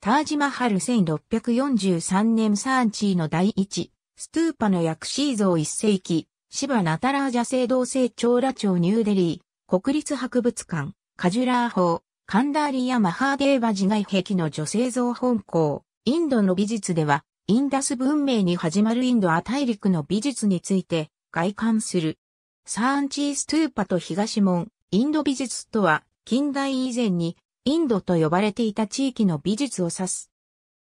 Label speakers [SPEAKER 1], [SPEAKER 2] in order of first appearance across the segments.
[SPEAKER 1] タージマハル1643年サーチーの第一、ストゥーパの薬師像一世紀、芝ナタラージャ聖堂聖長羅町ニューデリー、国立博物館、カジュラー法、カンダーリアマハーデーバ自害壁の女性像本校、インドの美術では、インダス文明に始まるインドア大陸の美術について、外観する。サーンチーストゥーパと東門、インド美術とは、近代以前にインドと呼ばれていた地域の美術を指す。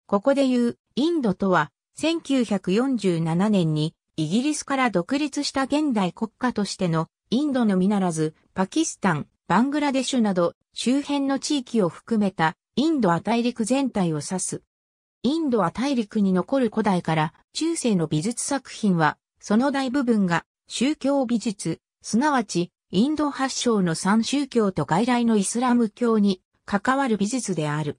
[SPEAKER 1] ここで言う、インドとは、1947年にイギリスから独立した現代国家としてのインドのみならず、パキスタン、バングラデシュなど周辺の地域を含めたインドア大陸全体を指す。インドア大陸に残る古代から中世の美術作品は、その大部分が宗教美術、すなわちインド発祥の三宗教と外来のイスラム教に関わる美術である。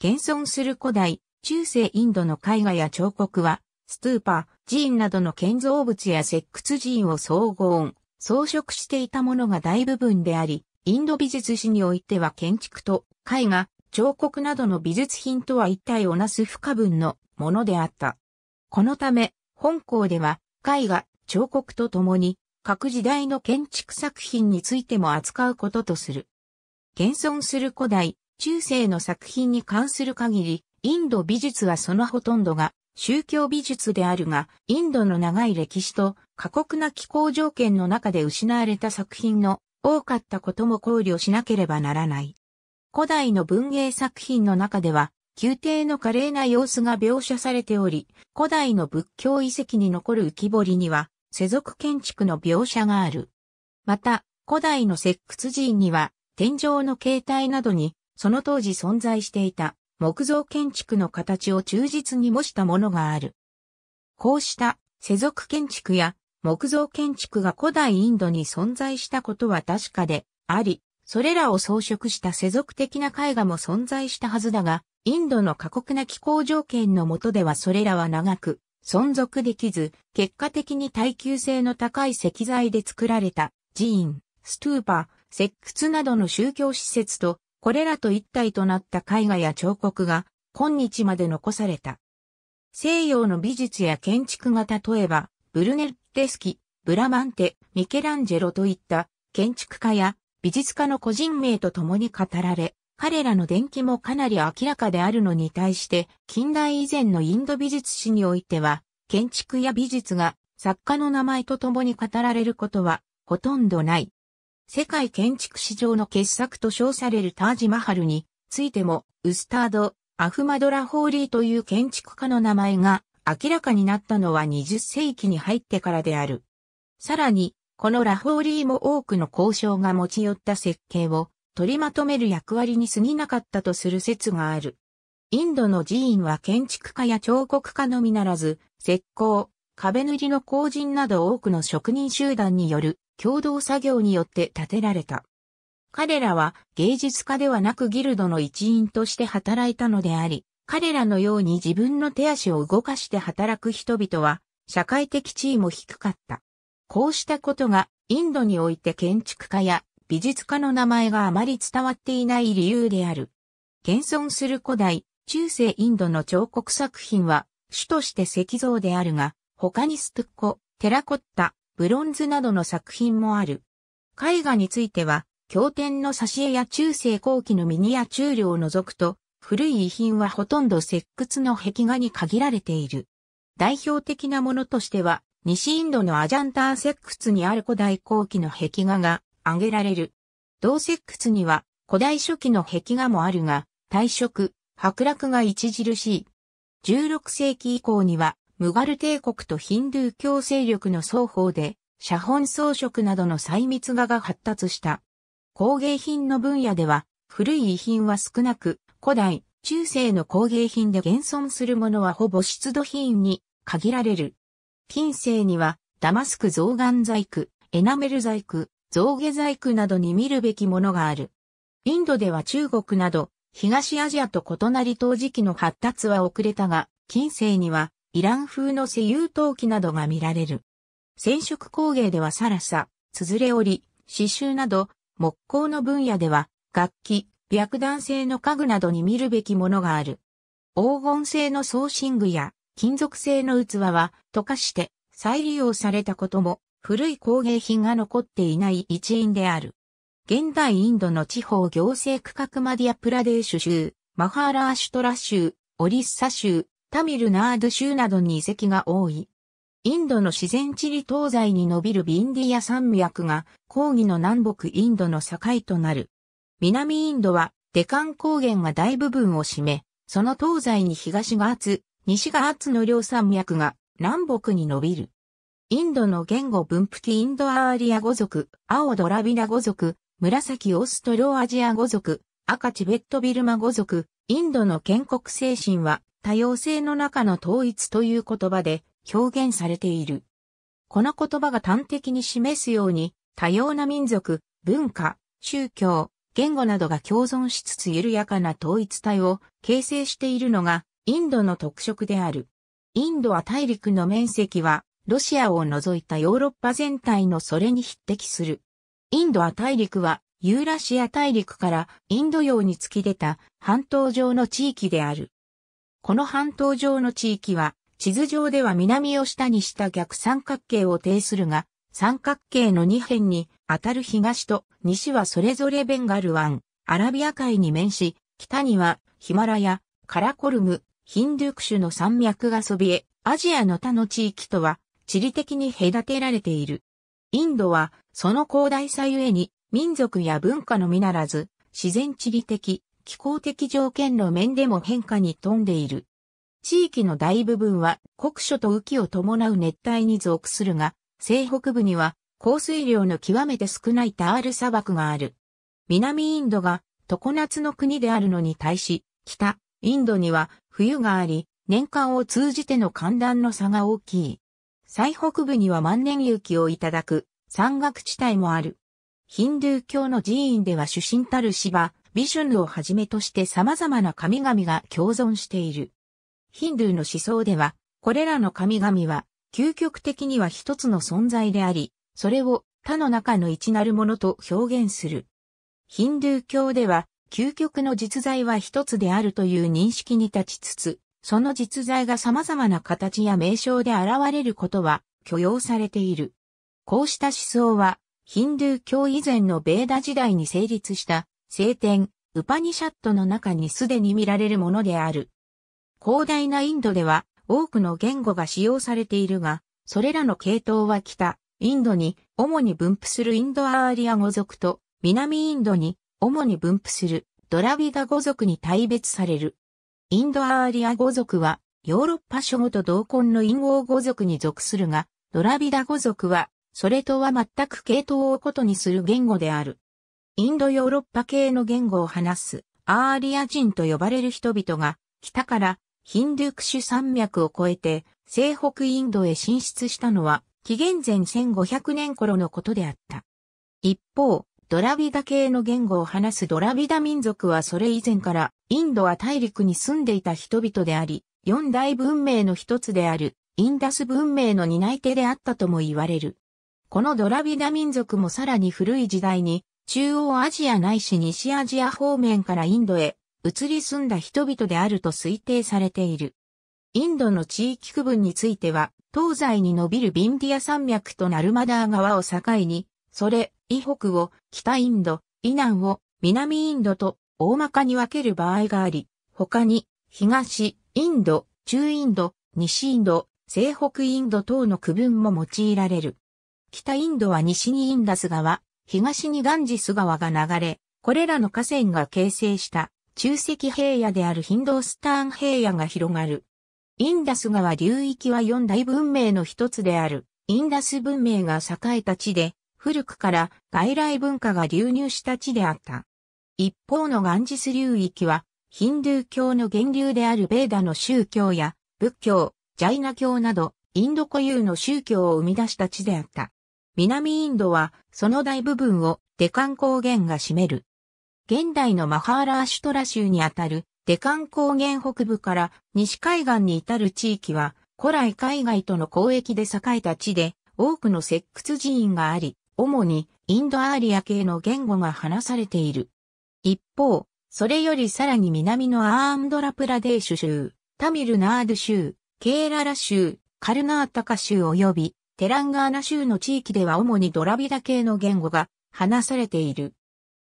[SPEAKER 1] 現存する古代、中世インドの絵画や彫刻は、ストゥーパ、寺院などの建造物や石窟寺院を総合、装飾していたものが大部分であり、インド美術史においては建築と絵画、彫刻などの美術品とは一体をなす不可分のものであった。このため、本校では絵画、彫刻とともに各時代の建築作品についても扱うこととする。現存する古代、中世の作品に関する限り、インド美術はそのほとんどが宗教美術であるが、インドの長い歴史と過酷な気候条件の中で失われた作品の多かったことも考慮しなければならない。古代の文芸作品の中では、宮廷の華麗な様子が描写されており、古代の仏教遺跡に残る浮き彫りには、世俗建築の描写がある。また、古代の石窟寺院には、天井の形態などに、その当時存在していた木造建築の形を忠実に模したものがある。こうした世俗建築や木造建築が古代インドに存在したことは確かであり、それらを装飾した世俗的な絵画も存在したはずだが、インドの過酷な気候条件の下ではそれらは長く存続できず、結果的に耐久性の高い石材で作られた寺院、ストゥーパー、石窟などの宗教施設と、これらと一体となった絵画や彫刻が、今日まで残された。西洋の美術や建築が例えば、ブルネッテスキ、ブラマンテ、ミケランジェロといった建築家や美術家の個人名と共に語られ、彼らの伝記もかなり明らかであるのに対して、近代以前のインド美術史においては、建築や美術が作家の名前と共に語られることはほとんどない。世界建築史上の傑作と称されるタージマハルについても、ウスタード、アフマドラホーリーという建築家の名前が明らかになったのは20世紀に入ってからである。さらに、このラホーリーも多くの交渉が持ち寄った設計を取りまとめる役割に過ぎなかったとする説がある。インドの寺院は建築家や彫刻家のみならず、石膏、壁塗りの工人など多くの職人集団による共同作業によって建てられた。彼らは芸術家ではなくギルドの一員として働いたのであり、彼らのように自分の手足を動かして働く人々は社会的地位も低かった。こうしたことがインドにおいて建築家や美術家の名前があまり伝わっていない理由である。現存する古代、中世インドの彫刻作品は主として石像であるが、他にスプッコ、テラコッタ、ブロンズなどの作品もある。絵画については、経典の挿絵や中世後期のミニアチュールを除くと、古い遺品はほとんど石窟の壁画に限られている。代表的なものとしては、西インドのアジャンター石窟にある古代後期の壁画が挙げられる。同石窟には古代初期の壁画もあるが、退色、剥落が著しい。16世紀以降にはムガル帝国とヒンドゥー教勢力の双方で、写本装飾などの細密画が発達した。工芸品の分野では、古い遺品は少なく、古代、中世の工芸品で現存するものはほぼ出土品に限られる。近世には、ダマスク象眼細工、エナメル細工、象牙細工などに見るべきものがある。インドでは中国など、東アジアと異なり陶磁器の発達は遅れたが、近世にはイラン風の石油陶器などが見られる。染色工芸ではサラサ、つづれ織り、刺繍など、木工の分野では、楽器、白弾製の家具などに見るべきものがある。黄金製の装身具や金属製の器は溶かして再利用されたことも古い工芸品が残っていない一因である。現代インドの地方行政区画マディアプラデーシュ州、マハーラーシュトラ州、オリッサ州、タミルナード州などに遺跡が多い。インドの自然地理東西に伸びるビンディア山脈が抗議の南北インドの境となる。南インドはデカン高原が大部分を占め、その東西に東が厚、西が厚の両山脈が南北に伸びる。インドの言語分布記インドアーリア語族、青ドラビナ語族、紫オストロアジア語族、赤チベットビルマ語族、インドの建国精神は多様性の中の統一という言葉で表現されている。この言葉が端的に示すように、多様な民族、文化、宗教、言語などが共存しつつ緩やかな統一体を形成しているのがインドの特色である。インドは大陸の面積はロシアを除いたヨーロッパ全体のそれに匹敵する。インドは大陸はユーラシア大陸からインド洋に突き出た半島上の地域である。この半島上の地域は、地図上では南を下にした逆三角形を呈するが、三角形の2辺に当たる東と西はそれぞれベンガル湾、アラビア海に面し、北にはヒマラヤ、カラコルム、ヒンドゥクシュの山脈がそびえ、アジアの他の地域とは地理的に隔てられている。インドはその広大さゆえに民族や文化のみならず、自然地理的、気候的条件の面でも変化に富んでいる。地域の大部分は国暑と雨季を伴う熱帯に属するが、西北部には降水量の極めて少ないタール砂漠がある。南インドが常夏の国であるのに対し、北、インドには冬があり、年間を通じての寒暖の差が大きい。最北部には万年雪をいただく山岳地帯もある。ヒンドゥー教の寺院では主神たる芝、ビシュヌをはじめとして様々な神々が共存している。ヒンドゥーの思想では、これらの神々は、究極的には一つの存在であり、それを他の中の一なるものと表現する。ヒンドゥー教では、究極の実在は一つであるという認識に立ちつつ、その実在が様々な形や名称で現れることは許容されている。こうした思想は、ヒンドゥー教以前のベーダ時代に成立した聖典、ウパニシャットの中にすでに見られるものである。広大なインドでは多くの言語が使用されているが、それらの系統は北、インドに主に分布するインドアーリア語族と南インドに主に分布するドラビダ語族に大別される。インドアーリア語族はヨーロッパ諸語と同根の陰王語族に属するが、ドラビダ語族はそれとは全く系統を異にする言語である。インドヨーロッパ系の言語を話すアーリア人と呼ばれる人々が北からヒンドゥクシュ山脈を越えて西北インドへ進出したのは紀元前1500年頃のことであった。一方、ドラビダ系の言語を話すドラビダ民族はそれ以前からインドは大陸に住んでいた人々であり、四大文明の一つであるインダス文明の担い手であったとも言われる。このドラビダ民族もさらに古い時代に中央アジアないし西アジア方面からインドへ移り住んだ人々であると推定されている。インドの地域区分については、東西に伸びるビンディア山脈とナルマダー川を境に、それ、以北を、北インド、以南を、南インドと、大まかに分ける場合があり、他に、東、インド、中インド、西インド、西北インド等の区分も用いられる。北インドは西にインダス川、東にガンジス川が流れ、これらの河川が形成した中石平野であるヒンドースターン平野が広がる。インダス川流域は四大文明の一つである、インダス文明が栄えた地で、古くから外来文化が流入した地であった。一方のガンジス流域は、ヒンドゥー教の源流であるベーダの宗教や、仏教、ジャイナ教など、インド固有の宗教を生み出した地であった。南インドはその大部分をデカン高原が占める。現代のマハーラーシュトラ州にあたるデカン高原北部から西海岸に至る地域は古来海外との交易で栄えた地で多くの石窟寺院があり、主にインドアーリア系の言語が話されている。一方、それよりさらに南のアーンドラプラデーシュ州、タミルナード州、ケーララ州、カルナータカ州及びテランガーナ州の地域では主にドラビダ系の言語が話されている。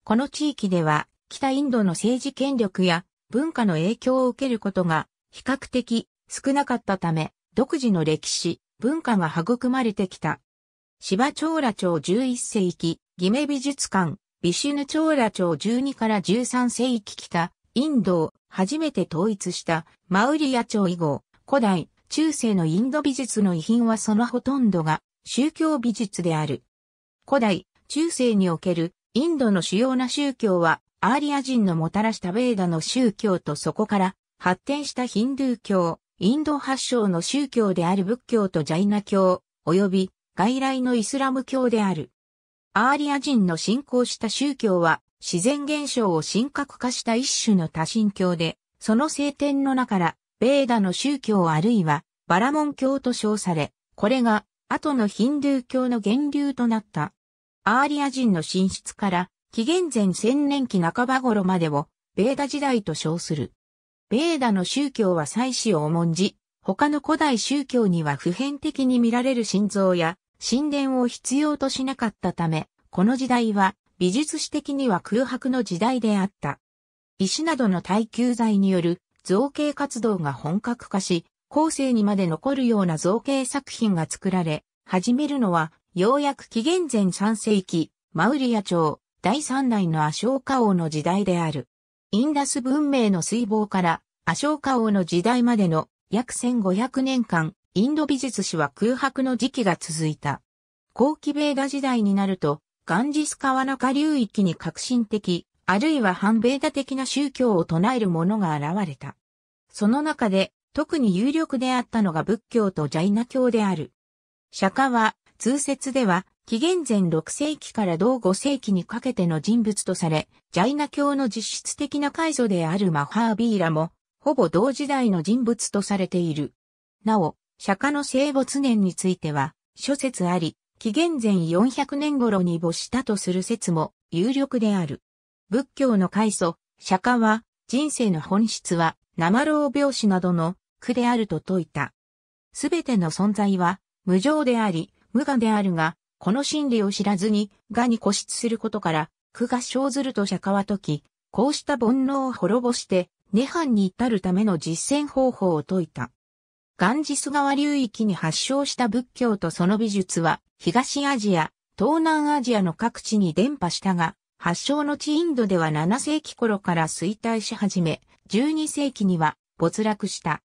[SPEAKER 1] この地域では北インドの政治権力や文化の影響を受けることが比較的少なかったため、独自の歴史、文化が育まれてきた。芝長羅町11世紀、ギ名美術館、ビシュヌ長羅町12から13世紀北、インドを初めて統一したマウリア朝以後、古代中世のインド美術の遺品はそのほとんどが宗教美術である。古代、中世におけるインドの主要な宗教はアーリア人のもたらしたベーダの宗教とそこから発展したヒンドゥー教、インド発祥の宗教である仏教とジャイナ教、及び外来のイスラム教である。アーリア人の信仰した宗教は自然現象を神格化した一種の多神教で、その聖典の中からベーダの宗教あるいはバラモン教と称され、これが後のヒンドゥー教の源流となった。アーリア人の進出から紀元前千年期半ば頃までをベーダ時代と称する。ベーダの宗教は祭祀を重んじ、他の古代宗教には普遍的に見られる心臓や神殿を必要としなかったため、この時代は美術史的には空白の時代であった。石などの耐久剤による造形活動が本格化し、後世にまで残るような造形作品が作られ、始めるのは、ようやく紀元前3世紀、マウリア朝、第3代のアショーカ王の時代である。インダス文明の水防から、アショーカ王の時代までの約1500年間、インド美術史は空白の時期が続いた。後期ベーダ時代になると、ガンジス川中流域に革新的、あるいは反ベータ的な宗教を唱える者が現れた。その中で、特に有力であったのが仏教とジャイナ教である。釈迦は、通説では、紀元前6世紀から同5世紀にかけての人物とされ、ジャイナ教の実質的な開祖であるマハービーラも、ほぼ同時代の人物とされている。なお、釈迦の生没年については、諸説あり、紀元前400年頃に没したとする説も有力である。仏教の開祖、釈迦は、人生の本質は、生老病死などの苦であると説いた。すべての存在は、無常であり、無我であるが、この真理を知らずに、我に固執することから、苦が生ずると釈迦は説き、こうした煩悩を滅ぼして、涅槃に至るための実践方法を説いた。ガンジス川流域に発祥した仏教とその美術は、東アジア、東南アジアの各地に伝播したが、発祥の地インドでは7世紀頃から衰退し始め、12世紀には没落した。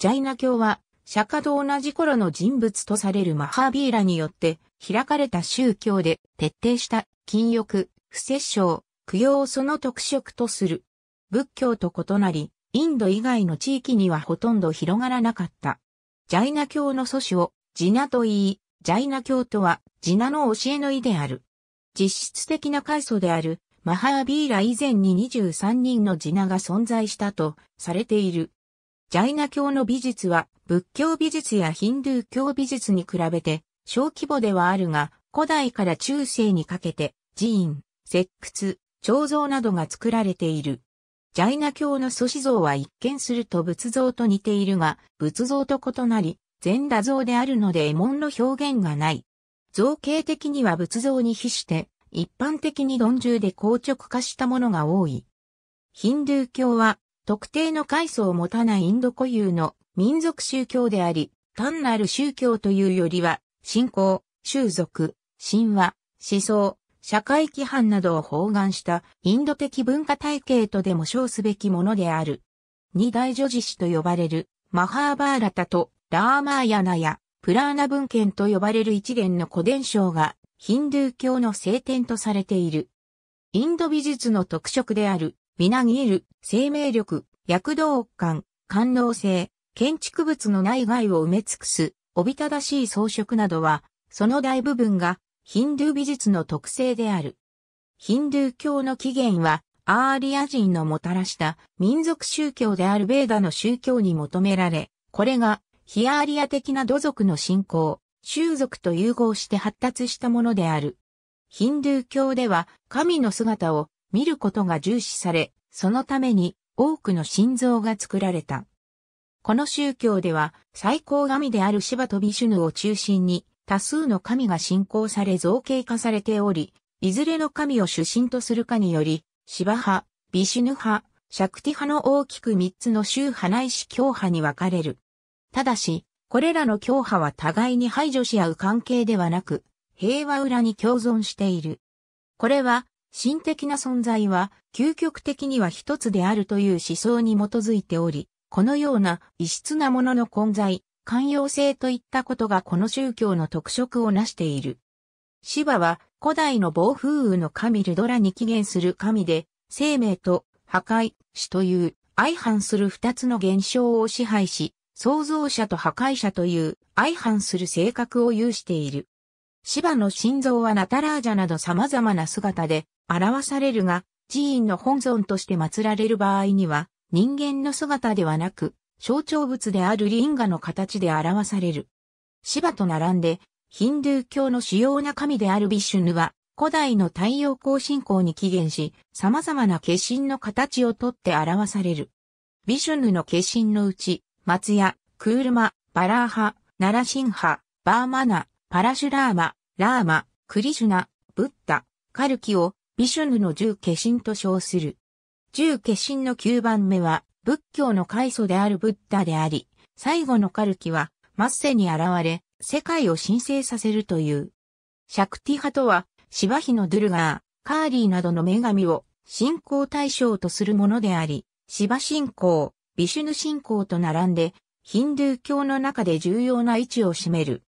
[SPEAKER 1] ジャイナ教は、釈迦と同じ頃の人物とされるマハービーラによって開かれた宗教で徹底した禁欲、不摂生、供養をその特色とする。仏教と異なり、インド以外の地域にはほとんど広がらなかった。ジャイナ教の祖師をジナと言い、ジャイナ教とはジナの教えの意である。実質的な階層であるマハービーラ以前に23人のジナが存在したとされている。ジャイナ教の美術は仏教美術やヒンドゥー教美術に比べて小規模ではあるが古代から中世にかけて寺院、石窟、彫像などが作られている。ジャイナ教の祖師像は一見すると仏像と似ているが、仏像と異なり、全裸像であるので絵文の表現がない。造形的には仏像に比して、一般的に鈍重で硬直化したものが多い。ヒンドゥー教は、特定の階層を持たないインド固有の民族宗教であり、単なる宗教というよりは、信仰、習俗、神話、思想、社会規範などを包含したインド的文化体系とでも称すべきものである。二大女子師と呼ばれるマハーバーラタとラーマーヤナやプラーナ文献と呼ばれる一連の古伝承がヒンドゥー教の聖典とされている。インド美術の特色である、みなぎる、生命力、躍動感、感能性、建築物の内外を埋め尽くす、おびただしい装飾などは、その大部分がヒンドゥー美術の特性である。ヒンドゥー教の起源は、アーリア人のもたらした民族宗教であるベーダの宗教に求められ、これがヒアーリア的な土族の信仰、宗族と融合して発達したものである。ヒンドゥー教では神の姿を見ることが重視され、そのために多くの心臓が作られた。この宗教では最高神であるシバとビシュヌを中心に多数の神が信仰され造形化されており、いずれの神を主神とするかにより、シバ派、ビシュヌ派、シャクティ派の大きく3つの宗派内視教派に分かれる。ただし、これらの教派は互いに排除し合う関係ではなく、平和裏に共存している。これは、心的な存在は、究極的には一つであるという思想に基づいており、このような異質なものの混在、寛容性といったことがこの宗教の特色を成している。シバは古代の暴風雨の神ルドラに起源する神で、生命と破壊、死という相反する二つの現象を支配し、創造者と破壊者という相反する性格を有している。芝の心臓はナタラージャなど様々な姿で表されるが、寺院の本尊として祀られる場合には、人間の姿ではなく、象徴物であるリンガの形で表される。芝と並んで、ヒンドゥー教の主要な神であるビシュヌは、古代の太陽光信仰に起源し、様々な化身の形をとって表される。ビシュヌの化身のうち、松屋、クールマ、バラーハ、ナラシンハ、バーマナ、パラシュラーマ、ラーマ、クリシュナ、ブッダ、カルキをビシュヌの十化身と称する。十化身の9番目は仏教の開祖であるブッダであり、最後のカルキはマッセに現れ、世界を神聖させるという。シャクティ派とは、シバヒのドゥルガー、カーリーなどの女神を信仰対象とするものであり、シバ信仰、ビシュヌ信仰と並んで、ヒンドゥー教の中で重要な位置を占める。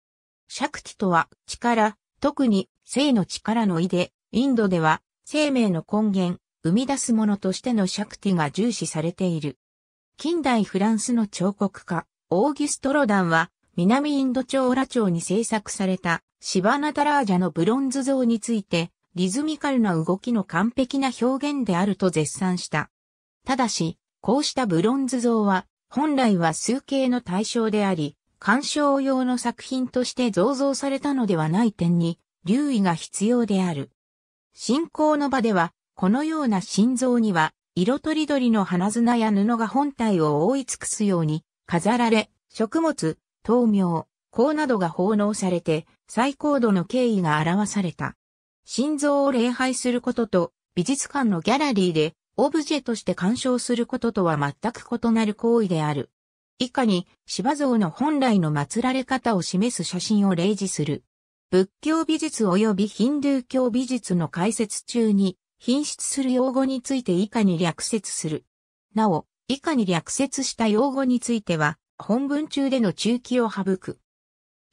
[SPEAKER 1] シャクティとは力、特に性の力の意で、インドでは生命の根源、生み出すものとしてのシャクティが重視されている。近代フランスの彫刻家、オーギュストロダンは、南インド町オラ町に制作されたシバナタラージャのブロンズ像について、リズミカルな動きの完璧な表現であると絶賛した。ただし、こうしたブロンズ像は、本来は数形の対象であり、鑑賞用の作品として造像されたのではない点に、留意が必要である。信仰の場では、このような心臓には、色とりどりの花綱や布が本体を覆い尽くすように、飾られ、食物、豆苗、香などが奉納されて、最高度の敬意が表された。心臓を礼拝することと、美術館のギャラリーで、オブジェとして鑑賞することとは全く異なる行為である。以下に、芝像の本来の祀られ方を示す写真を例示する。仏教美術及びヒンドゥー教美術の解説中に、品質する用語について以下に略説する。なお、以下に略説した用語については、本文中での中期を省く。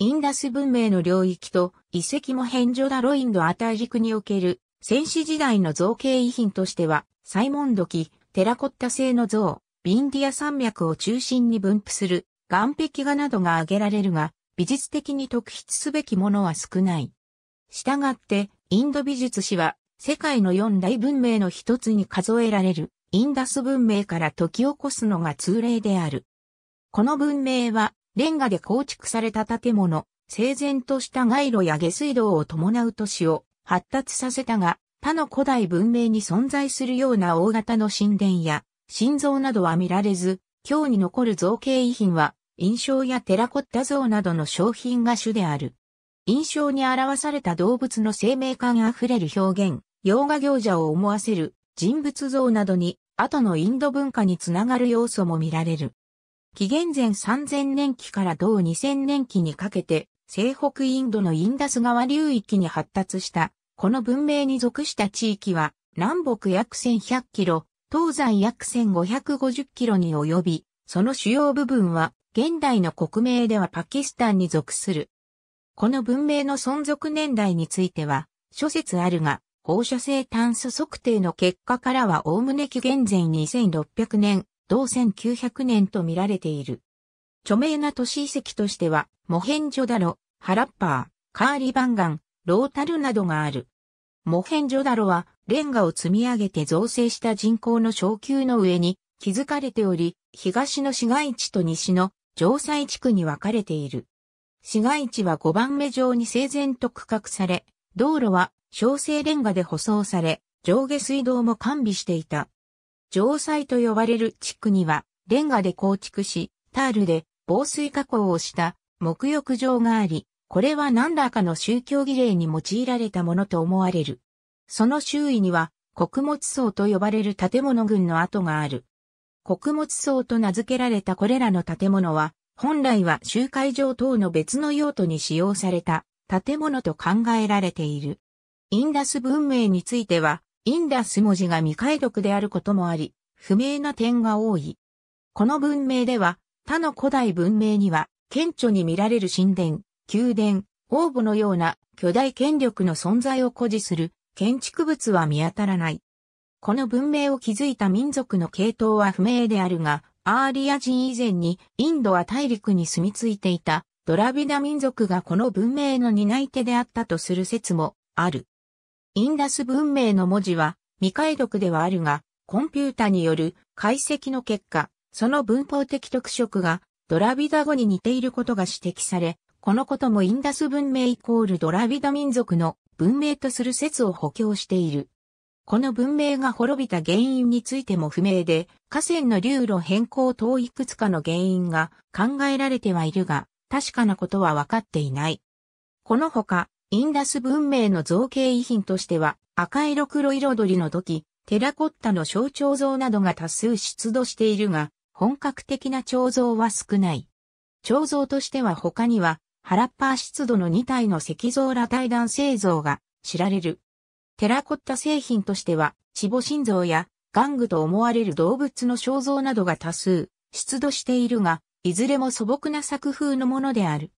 [SPEAKER 1] インダス文明の領域と遺跡も変ジだロインドアタジクにおける戦士時代の造形遺品としてはサイモンドキ、テラコッタ製の像、ビンディア山脈を中心に分布する岩壁画などが挙げられるが、美術的に特筆すべきものは少ない。したがって、インド美術史は世界の四大文明の一つに数えられるインダス文明から解き起こすのが通例である。この文明はレンガで構築された建物、整然とした街路や下水道を伴う都市を発達させたが、他の古代文明に存在するような大型の神殿や心臓などは見られず、今日に残る造形遺品は、印象やテラコッタ像などの商品が主である。印象に表された動物の生命感あふれる表現、洋画行者を思わせる人物像などに、後のインド文化につながる要素も見られる。紀元前3000年期から同2000年期にかけて、西北インドのインダス川流域に発達したこの文明に属した地域は、南北約1100キロ、東西約1550キロに及び、その主要部分は、現代の国名ではパキスタンに属する。この文明の存続年代については、諸説あるが、放射性炭素測定の結果からはおおむね紀元前2600年、同1900年と見られている。著名な都市遺跡としては、モヘンジョダロ、ハラッパー、カーリバンガン、ロータルなどがある。モヘンジョダロはレンガを積み上げて造成した人口の昇級の上に築かれており、東の市街地と西の城西地区に分かれている。市街地は5番目上に整然と区画され、道路は小生レンガで舗装され、上下水道も完備していた。城西と呼ばれる地区には、レンガで構築し、タールで防水加工をした木浴場があり、これは何らかの宗教儀礼に用いられたものと思われる。その周囲には、穀物層と呼ばれる建物群の跡がある。穀物層と名付けられたこれらの建物は、本来は集会場等の別の用途に使用された建物と考えられている。インダス文明については、インダス文字が未解読であることもあり、不明な点が多い。この文明では、他の古代文明には、顕著に見られる神殿、宮殿、王墓のような巨大権力の存在を誇示する建築物は見当たらない。この文明を築いた民族の系統は不明であるが、アーリア人以前にインドは大陸に住み着いていたドラビダ民族がこの文明の担い手であったとする説もある。インダス文明の文字は未解読ではあるが、コンピュータによる解析の結果、その文法的特色がドラビダ語に似ていることが指摘され、このこともインダス文明イコールドラビド民族の文明とする説を補強している。この文明が滅びた原因についても不明で、河川の流路変更等いくつかの原因が考えられてはいるが、確かなことは分かっていない。このほか、インダス文明の造形遺品としては、赤色黒彩りの時、テラコッタの象徴像などが多数出土しているが、本格的な彫像は少ない。彫像としては他には、原っぱ湿度の2体の石像ら対談製造が知られる。テラコッタ製品としては、チボ心臓や玩具と思われる動物の肖像などが多数出土しているが、いずれも素朴な作風のものである。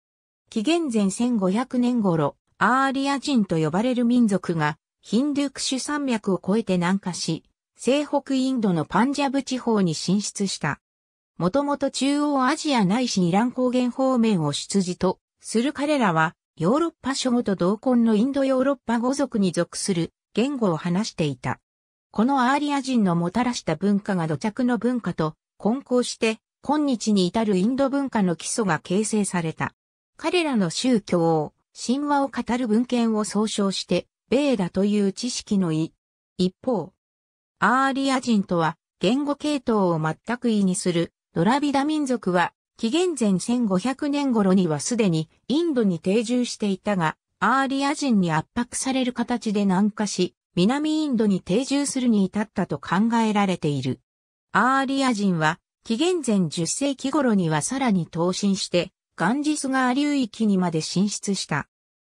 [SPEAKER 1] 紀元前1500年頃、アーリア人と呼ばれる民族がヒンドゥクシュ山脈を越えて南下し、西北インドのパンジャブ地方に進出した。もともと中央アジアないしイラン高原方面を出自とする彼らは、ヨーロッパ諸語と同根のインドヨーロッパ語族に属する言語を話していた。このアーリア人のもたらした文化が土着の文化と混交して、今日に至るインド文化の基礎が形成された。彼らの宗教を、神話を語る文献を総称して、ベーダという知識の意。一方、アーリア人とは、言語系統を全く意にする、ドラビダ民族は、紀元前1500年頃にはすでにインドに定住していたが、アーリア人に圧迫される形で南下し、南インドに定住するに至ったと考えられている。アーリア人は、紀元前10世紀頃にはさらに投進して、ガンジス川流域にまで進出した。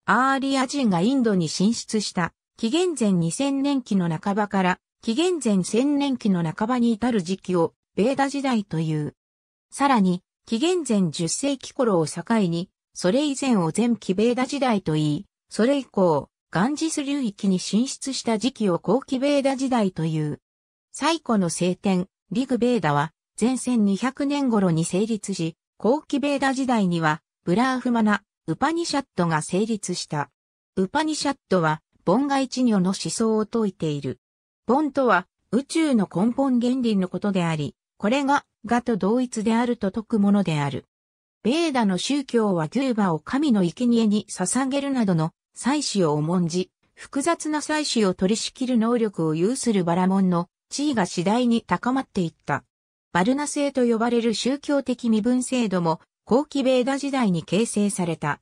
[SPEAKER 1] アーリア人がインドに進出した、紀元前2000年期の半ばから、紀元前1000年期の半ばに至る時期を、ベーダ時代という。さらに、紀元前10世紀頃を境に、それ以前を前期ベーダ時代と言い、それ以降、ガンジス流域に進出した時期を後期ベーダ時代という。最古の聖典、リグベーダは、前線200年頃に成立し、後期ベーダ時代には、ブラーフマナ、ウパニシャットが成立した。ウパニシャットは、ボンガニョの思想を説いている。ボンとは、宇宙の根本原理のことであり、これががと同一であると説くものである。ベーダの宗教はューバを神の生贄に捧げるなどの祭祀を重んじ、複雑な祭祀を取り仕切る能力を有するバラモンの地位が次第に高まっていった。バルナ制と呼ばれる宗教的身分制度も後期ベーダ時代に形成された。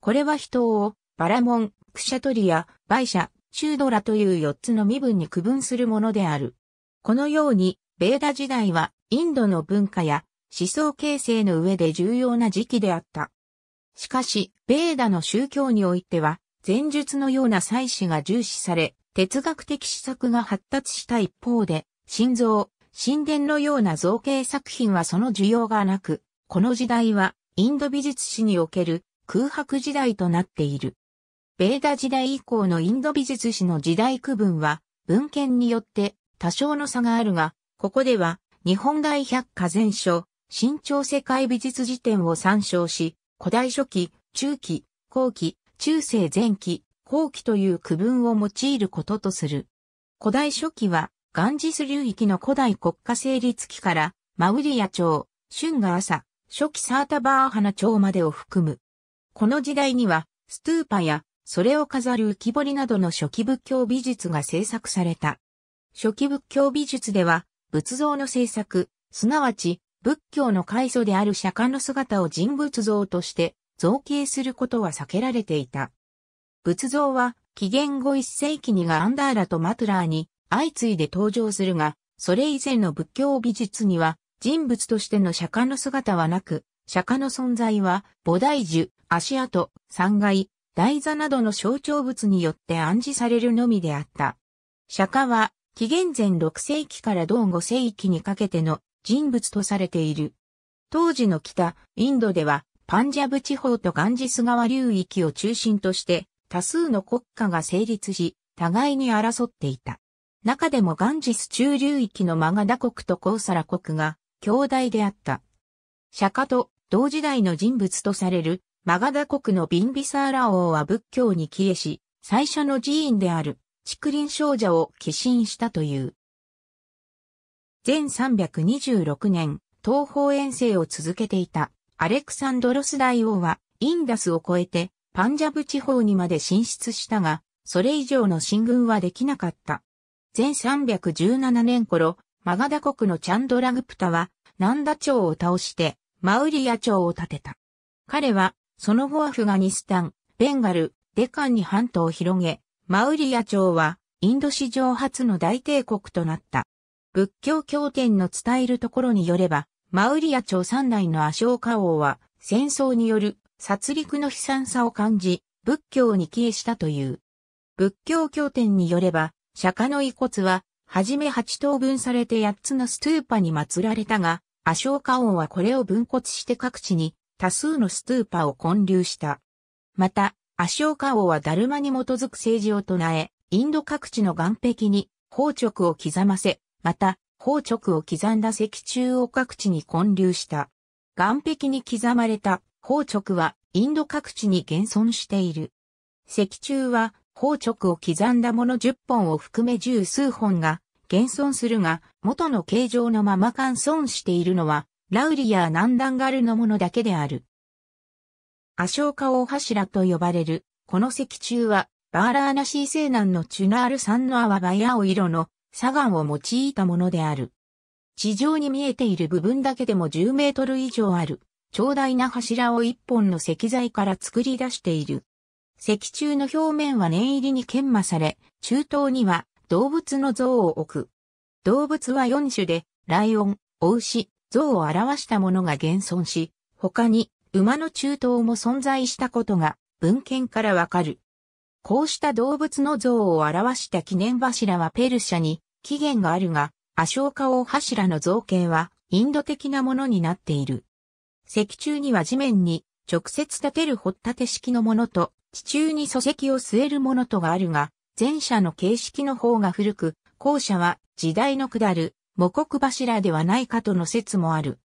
[SPEAKER 1] これは人をバラモン、クシャトリア、バイシャ、チュードラという4つの身分に区分するものである。このように、ベーダ時代はインドの文化や思想形成の上で重要な時期であった。しかし、ベーダの宗教においては、前述のような祭祀が重視され、哲学的施策が発達した一方で、心臓、神殿のような造形作品はその需要がなく、この時代はインド美術史における空白時代となっている。ベーダ時代以降のインド美術史の時代区分は文献によって多少の差があるが、ここでは日本大百科全書、新潮世界美術辞典を参照し、古代初期、中期、後期、中世前期、後期という区分を用いることとする。古代初期は、ガンジス流域の古代国家成立期から、マウリア朝、春が朝、初期サータバーハナ朝までを含む。この時代には、ストゥーパや、それを飾る浮き彫りなどの初期仏教美術が制作された。初期仏教美術では、仏像の制作、すなわち仏教の開祖である釈迦の姿を人物像として造形することは避けられていた。仏像は紀元後1世紀にガンダーラとマトラーに相次いで登場するが、それ以前の仏教美術には人物としての釈迦の姿はなく、釈迦の存在は菩提樹、足跡、三階、台座などの象徴物によって暗示されるのみであった。釈迦は紀元前6世紀から同5世紀にかけての人物とされている。当時の北、インドでは、パンジャブ地方とガンジス川流域を中心として、多数の国家が成立し、互いに争っていた。中でもガンジス中流域のマガダ国とコーサラ国が兄弟であった。釈迦と同時代の人物とされるマガダ国のビンビサーラ王は仏教に帰依し、最初の寺院である竹林少女を寄進したという。全326年、東方遠征を続けていたアレクサンドロス大王はインダスを越えてパンジャブ地方にまで進出したが、それ以上の進軍はできなかった。全317年頃、マガダ国のチャンドラグプタは、ナンダ朝を倒して、マウリア朝を建てた。彼は、その後アフガニスタン、ベンガル、デカンに半島を広げ、マウリア朝は、インド史上初の大帝国となった。仏教経典の伝えるところによれば、マウリア朝三代のアショーカ王は、戦争による殺戮の悲惨さを感じ、仏教に帰依したという。仏教経典によれば、釈迦の遺骨は、はじめ八等分されて八つのストゥーパに祀られたが、アショーカ王はこれを分骨して各地に多数のストゥーパを建立した。また、アショーカ王はダルマに基づく政治を唱え、インド各地の岸壁に宝直を刻ませ、また、宝直を刻んだ石柱を各地に建立した。岸壁に刻まれた宝直はインド各地に現存している。石柱は宝直を刻んだもの10本を含め十数本が現存するが、元の形状のまま乾損しているのは、ラウリやナンダンガルのものだけである。アショーカ大柱と呼ばれる、この石柱は、バーラーナシー西南のチュナール山の泡場や青色の砂岩を用いたものである。地上に見えている部分だけでも10メートル以上ある、長大な柱を一本の石材から作り出している。石柱の表面は念入りに研磨され、中東には動物の像を置く。動物は4種で、ライオン、お牛、像を表したものが現存し、他に馬の中東も存在したことが文献からわかる。こうした動物の像を表した記念柱はペルシャに起源があるが、アショウカ王柱の造形はインド的なものになっている。石柱には地面に直接立てる掘立て式のものと、地中に礎石を据えるものとがあるが、前者の形式の方が古く、後者は時代の下る、木国柱ではないかとの説もある。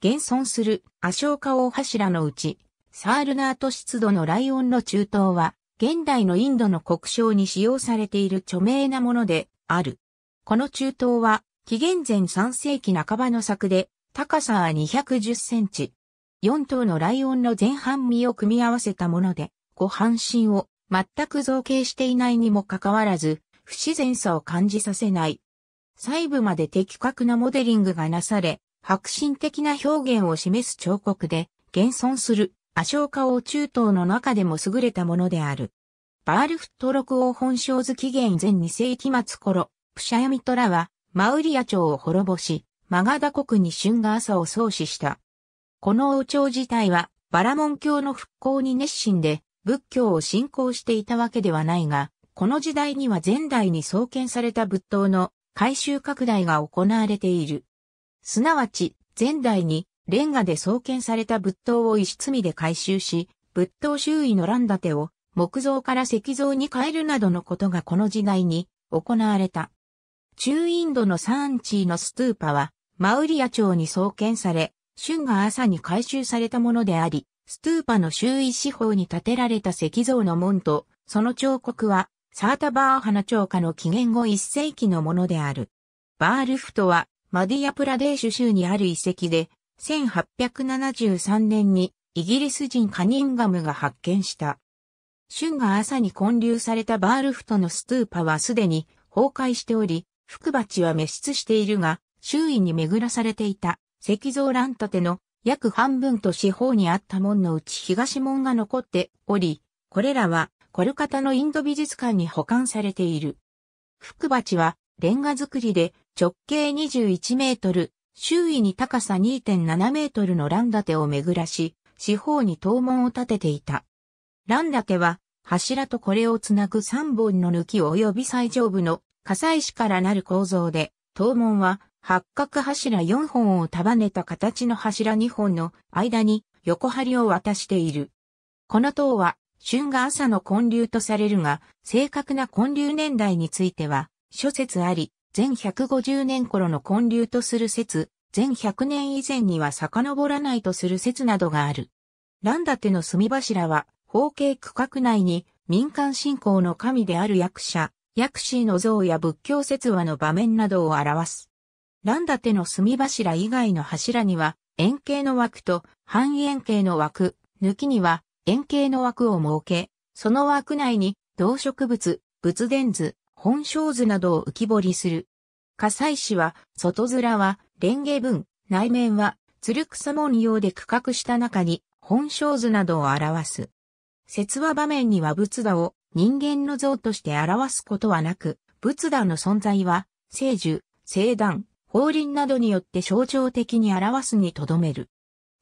[SPEAKER 1] 現存するアショーカ王柱のうち、サールナート湿度のライオンの中東は、現代のインドの国章に使用されている著名なものである。この中東は、紀元前3世紀半ばの作で、高さは210センチ。4頭のライオンの前半身を組み合わせたもので、ご半身を全く造形していないにもかかわらず、不自然さを感じさせない。細部まで的確なモデリングがなされ、革新的な表現を示す彫刻で、現存するアショーカ王中東の中でも優れたものである。バールフット六王本章図紀元前2世紀末頃、プシャヤミトラはマウリア朝を滅ぼし、マガダ国に春が朝を創始した。この王朝自体はバラモン教の復興に熱心で仏教を信仰していたわけではないが、この時代には前代に創建された仏塔の改修拡大が行われている。すなわち、前代に、レンガで創建された仏塔を石積みで改修し、仏塔周囲の乱立てを木造から石造に変えるなどのことがこの時代に行われた。中インドのサーンチーのストゥーパは、マウリア町に創建され、春が朝に改修されたものであり、ストゥーパの周囲四方に建てられた石像の門と、その彫刻は、サータバーハナ長家の紀元後1世紀のものである。バールフトは、マディアプラデーシュ州にある遺跡で、1873年にイギリス人カニンガムが発見した。春が朝に建立されたバールフトのストゥーパはすでに崩壊しており、福鉢は滅失しているが、周囲に巡らされていた石像ランてテの約半分と四方にあった門のうち東門が残っており、これらはコルカタのインド美術館に保管されている。福鉢はレンガ造りで直径21メートル、周囲に高さ2.7メートルの乱立てを巡らし、四方に東門を建てていた。蘭立ては、柱とこれをつなぐ3本の抜き及び最上部の火災石からなる構造で、東門は八角柱4本を束ねた形の柱2本の間に横張りを渡している。この塔は、春が朝の建立とされるが、正確な建立年代については、諸説あり、前150年頃の建立とする説、前100年以前には遡らないとする説などがある。乱立の墨柱は、法径区画内に民間信仰の神である役者、薬師の像や仏教説話の場面などを表す。乱立の墨柱以外の柱には、円形の枠と半円形の枠、抜きには円形の枠を設け、その枠内に動植物、仏伝図、本性図などを浮き彫りする。火災市は、外面は、レンゲ文、内面は、鶴草文様で区画した中に、本性図などを表す。説話場面には仏陀を人間の像として表すことはなく、仏陀の存在は、聖樹、聖壇、法輪などによって象徴的に表すにとどめる。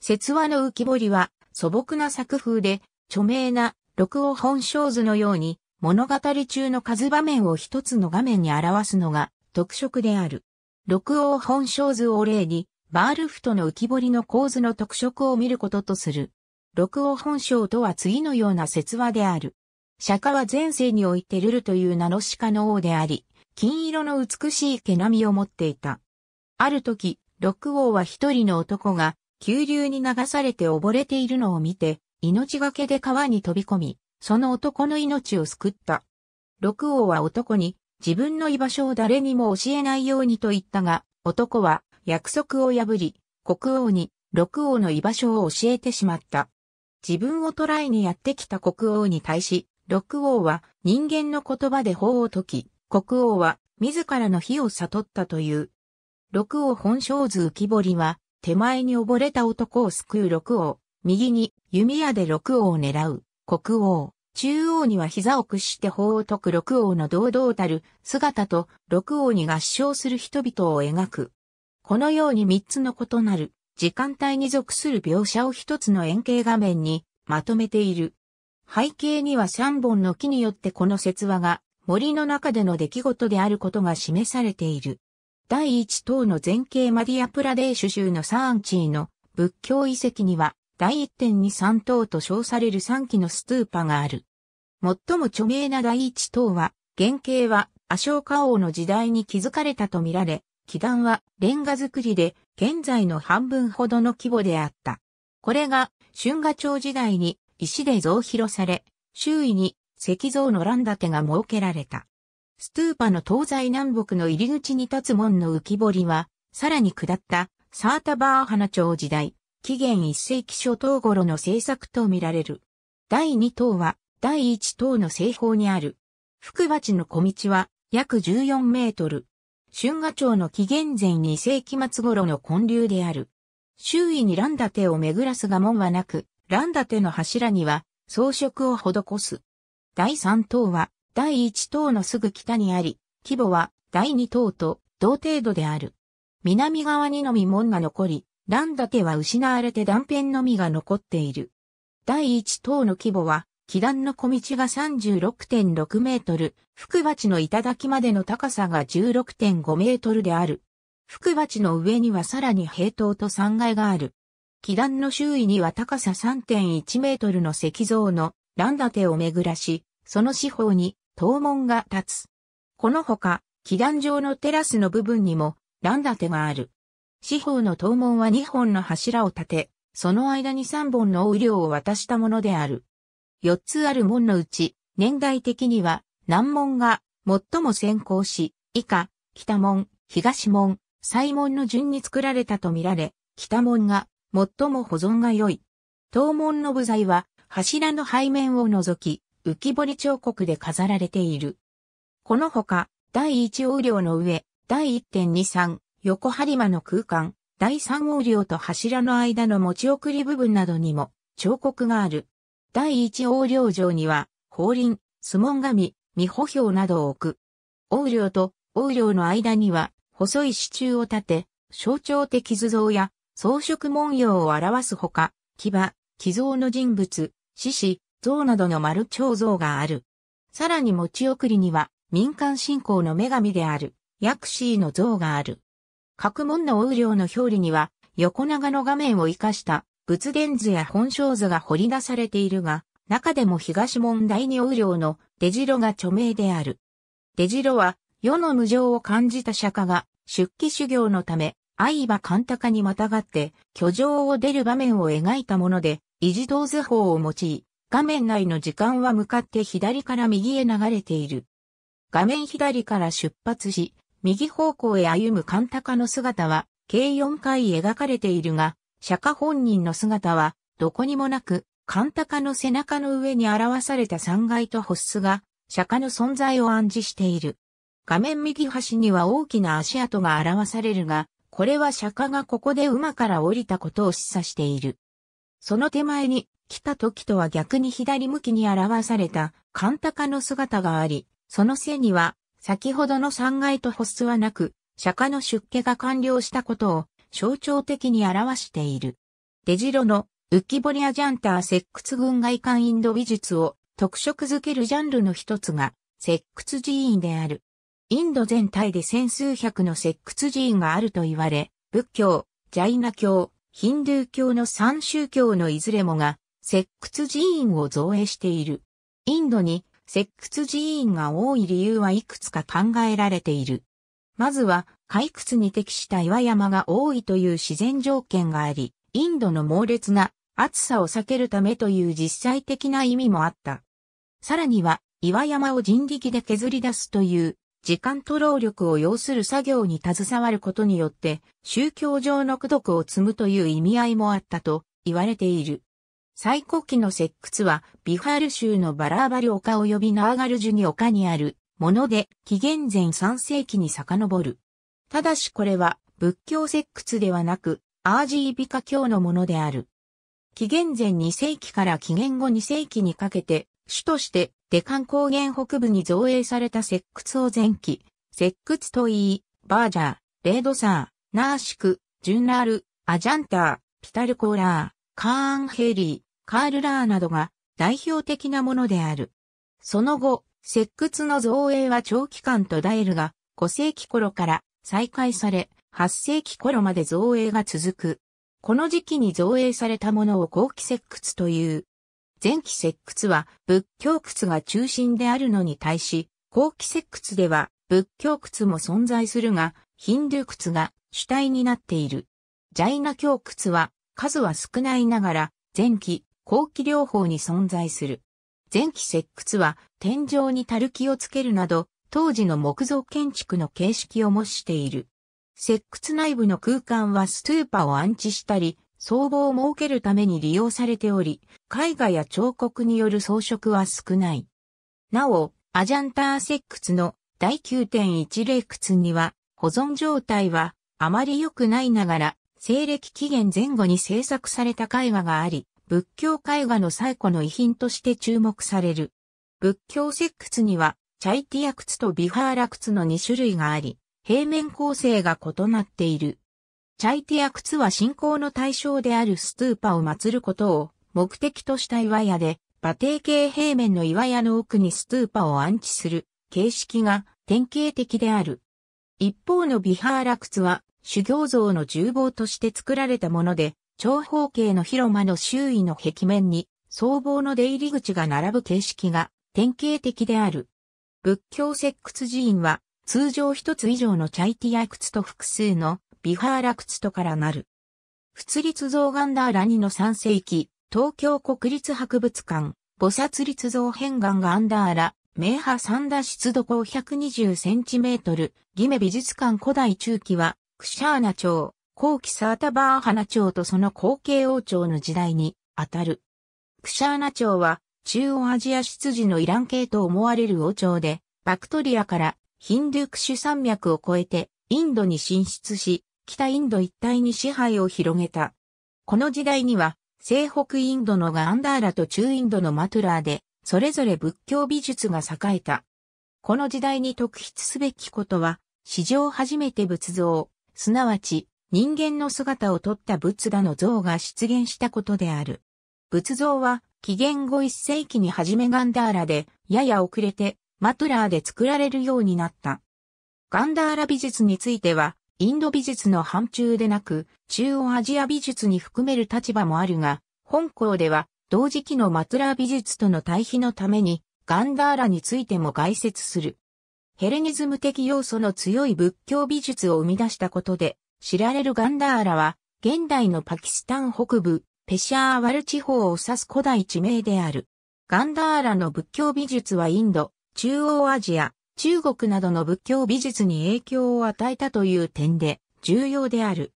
[SPEAKER 1] 説話の浮き彫りは素朴な作風で著名な六王本性図のように物語中の数場面を一つの画面に表すのが特色である。六王本章図を例に、バールフトの浮き彫りの構図の特色を見ることとする。六王本章とは次のような説話である。釈迦は前世においてルルという名の鹿の王であり、金色の美しい毛並みを持っていた。ある時、六王は一人の男が、急流に流されて溺れているのを見て、命がけで川に飛び込み、その男の命を救った。六王は男に、自分の居場所を誰にも教えないようにと言ったが、男は約束を破り、国王に六王の居場所を教えてしまった。自分を捕らえにやってきた国王に対し、六王は人間の言葉で法を解き、国王は自らの火を悟ったという。六王本性図浮りは、手前に溺れた男を救う六王、右に弓矢で六王を狙う。国王。中央には膝を屈して法を解く六王の堂々たる姿と六王に合唱する人々を描く。このように三つの異なる時間帯に属する描写を一つの円形画面にまとめている。背景には三本の木によってこの説話が森の中での出来事であることが示されている。第一等の前景マディアプラデーシュ州のサーンチーの仏教遺跡には第1.23頭と称される3基のストゥーパがある。最も著名な第1頭は、原型はアショーカ王の時代に築かれたとみられ、基壇はレンガ造りで現在の半分ほどの規模であった。これが春画町時代に石で増広され、周囲に石像の乱立てが設けられた。ストゥーパの東西南北の入り口に立つ門の浮き彫りは、さらに下ったサータバーハナ町時代、紀元1世紀初頭頃の政策とみられる。第2塔は第1塔の西方にある。福鉢の小道は約14メートル。春画町の紀元前2世紀末頃の混流である。周囲に乱立を巡らすが門はなく、乱立の柱には装飾を施す。第3塔は第1塔のすぐ北にあり、規模は第2塔と同程度である。南側にのみ門が残り、乱だけは失われて断片のみが残っている。第一塔の規模は、基壇の小道が36.6メートル、福鉢の頂までの高さが16.5メートルである。福鉢の上にはさらに平等と3階がある。基壇の周囲には高さ3.1メートルの石像の乱立てを巡らし、その四方に塔門が立つ。このほか、基団上のテラスの部分にも乱立てがある。四方の東門は二本の柱を立て、その間に三本の雨量を渡したものである。四つある門のうち、年代的には、南門が最も先行し、以下、北門、東門、西門の順に作られたとみられ、北門が最も保存が良い。東門の部材は、柱の背面を除き、浮彫り彫刻で飾られている。このほか、第一応量の上、第1.23、横播磨の空間、第三王領と柱の間の持ち送り部分などにも彫刻がある。第一王領城には、法輪、相門神、未保表などを置く。王領と王領の間には、細い支柱を立て、象徴的図像や装飾文様を表すほか、牙、寄贈の人物、獅子、像などの丸長像がある。さらに持ち送りには、民間信仰の女神である、ヤクシーの像がある。各門の応領の表裏には、横長の画面を活かした仏伝図や本章図が掘り出されているが、中でも東門第二応領の出城が著名である。出城は、世の無常を感じた釈迦が、出家修行のため、相場勘高にまたがって、居城を出る場面を描いたもので、維持道図法を用い、画面内の時間は向かって左から右へ流れている。画面左から出発し、右方向へ歩むカンタカの姿は、計4回描かれているが、釈迦本人の姿は、どこにもなく、カンタカの背中の上に表された3階と発出が、釈迦の存在を暗示している。画面右端には大きな足跡が表されるが、これは釈迦がここで馬から降りたことを示唆している。その手前に、来た時とは逆に左向きに表された、カンタカの姿があり、その背には、先ほどの3階と発出はなく、釈迦の出家が完了したことを象徴的に表している。デジロの浮き彫りアジャンター石窟群外観インド美術を特色づけるジャンルの一つが石窟寺院である。インド全体で千数百の石窟寺院があると言われ、仏教、ジャイナ教、ヒンドゥー教の三宗教のいずれもが石窟寺院を造営している。インドに石窟寺院が多い理由はいくつか考えられている。まずは、海屈に適した岩山が多いという自然条件があり、インドの猛烈な暑さを避けるためという実際的な意味もあった。さらには、岩山を人力で削り出すという、時間と労力を要する作業に携わることによって、宗教上の功徳を積むという意味合いもあったと言われている。最古期の石窟は、ビハール州のバラーバリ丘及びナーガルジュニ丘にあるもので、紀元前3世紀に遡る。ただしこれは、仏教石窟ではなく、アージービカ教のものである。紀元前2世紀から紀元後2世紀にかけて、主として、デカン高原北部に造営された石窟を前期、石窟といい、バージャー、レードサー、ナーシク、ジュンラール、アジャンター、ピタルコーラー、カーンヘリー、カール・ラーなどが代表的なものである。その後、石窟の造営は長期間途絶えるが、5世紀頃から再開され、8世紀頃まで造営が続く。この時期に造営されたものを後期石窟という。前期石窟は仏教窟が中心であるのに対し、後期石窟では仏教窟も存在するが、ヒンドゥー窟が主体になっている。ジャイナ教窟は数は少ないながら、前期、後期療法に存在する。前期石窟は天井にたるきをつけるなど、当時の木造建築の形式を模している。石窟内部の空間はストゥーパを安置したり、相場を設けるために利用されており、絵画や彫刻による装飾は少ない。なお、アジャンター石窟の第9 1例窟には、保存状態はあまり良くないながら、西暦紀元前後に制作された絵画があり、仏教絵画の最古の遺品として注目される。仏教石窟には、チャイティア窟とビハーラ窟の2種類があり、平面構成が異なっている。チャイティア窟は信仰の対象であるストゥーパを祀ることを目的とした岩屋で、馬蹄形平面の岩屋の奥にストゥーパを安置する形式が典型的である。一方のビハーラ窟は、修行像の重房として作られたもので、長方形の広間の周囲の壁面に、僧帽の出入り口が並ぶ形式が典型的である。仏教石窟寺院は、通常一つ以上のチャイティア窟と複数のビハーラ窟とからなる。仏立像ガンダーラ2の3世紀、東京国立博物館、菩薩立像変顔ガンダーラ、名波三田湿度高120センチメートル、ギメ美術館古代中期は、クシャーナ町、後期サータバーハナ朝とその後継王朝の時代にあたる。クシャーナ朝は中央アジア出自のイラン系と思われる王朝で、バクトリアからヒンドゥクシュ山脈を越えてインドに進出し、北インド一帯に支配を広げた。この時代には、西北インドのガンダーラと中インドのマトゥラーで、それぞれ仏教美術が栄えた。この時代に特筆すべきことは、史上初めて仏像、すなわち人間の姿を撮った仏陀の像が出現したことである。仏像は、紀元後1世紀に始めガンダーラで、やや遅れて、マトラーで作られるようになった。ガンダーラ美術については、インド美術の範疇でなく、中央アジア美術に含める立場もあるが、本校では、同時期のマトラー美術との対比のために、ガンダーラについても概説する。ヘレニズム的要素の強い仏教美術を生み出したことで、知られるガンダーラは、現代のパキスタン北部、ペシャーワル地方を指す古代地名である。ガンダーラの仏教美術はインド、中央アジア、中国などの仏教美術に影響を与えたという点で重要である。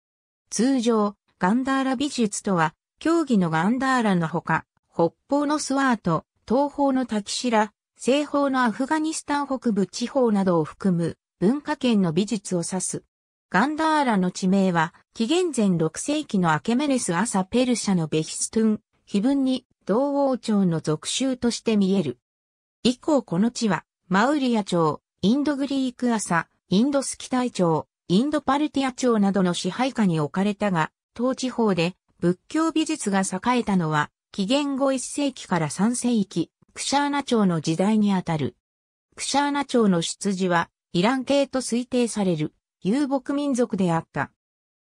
[SPEAKER 1] 通常、ガンダーラ美術とは、競技のガンダーラのほか、北方のスワート、東方のタキシラ、西方のアフガニスタン北部地方などを含む文化圏の美術を指す。ガンダーラの地名は、紀元前6世紀のアケメネス朝ペルシャのベヒストゥン、碑文に、同王朝の属州として見える。以降この地は、マウリア朝、インドグリーク朝、インドスキタイ朝、インドパルティア朝などの支配下に置かれたが、当地方で仏教美術が栄えたのは、紀元後1世紀から3世紀、クシャーナ朝の時代にあたる。クシャーナ朝の出自は、イラン系と推定される。遊牧民族であった。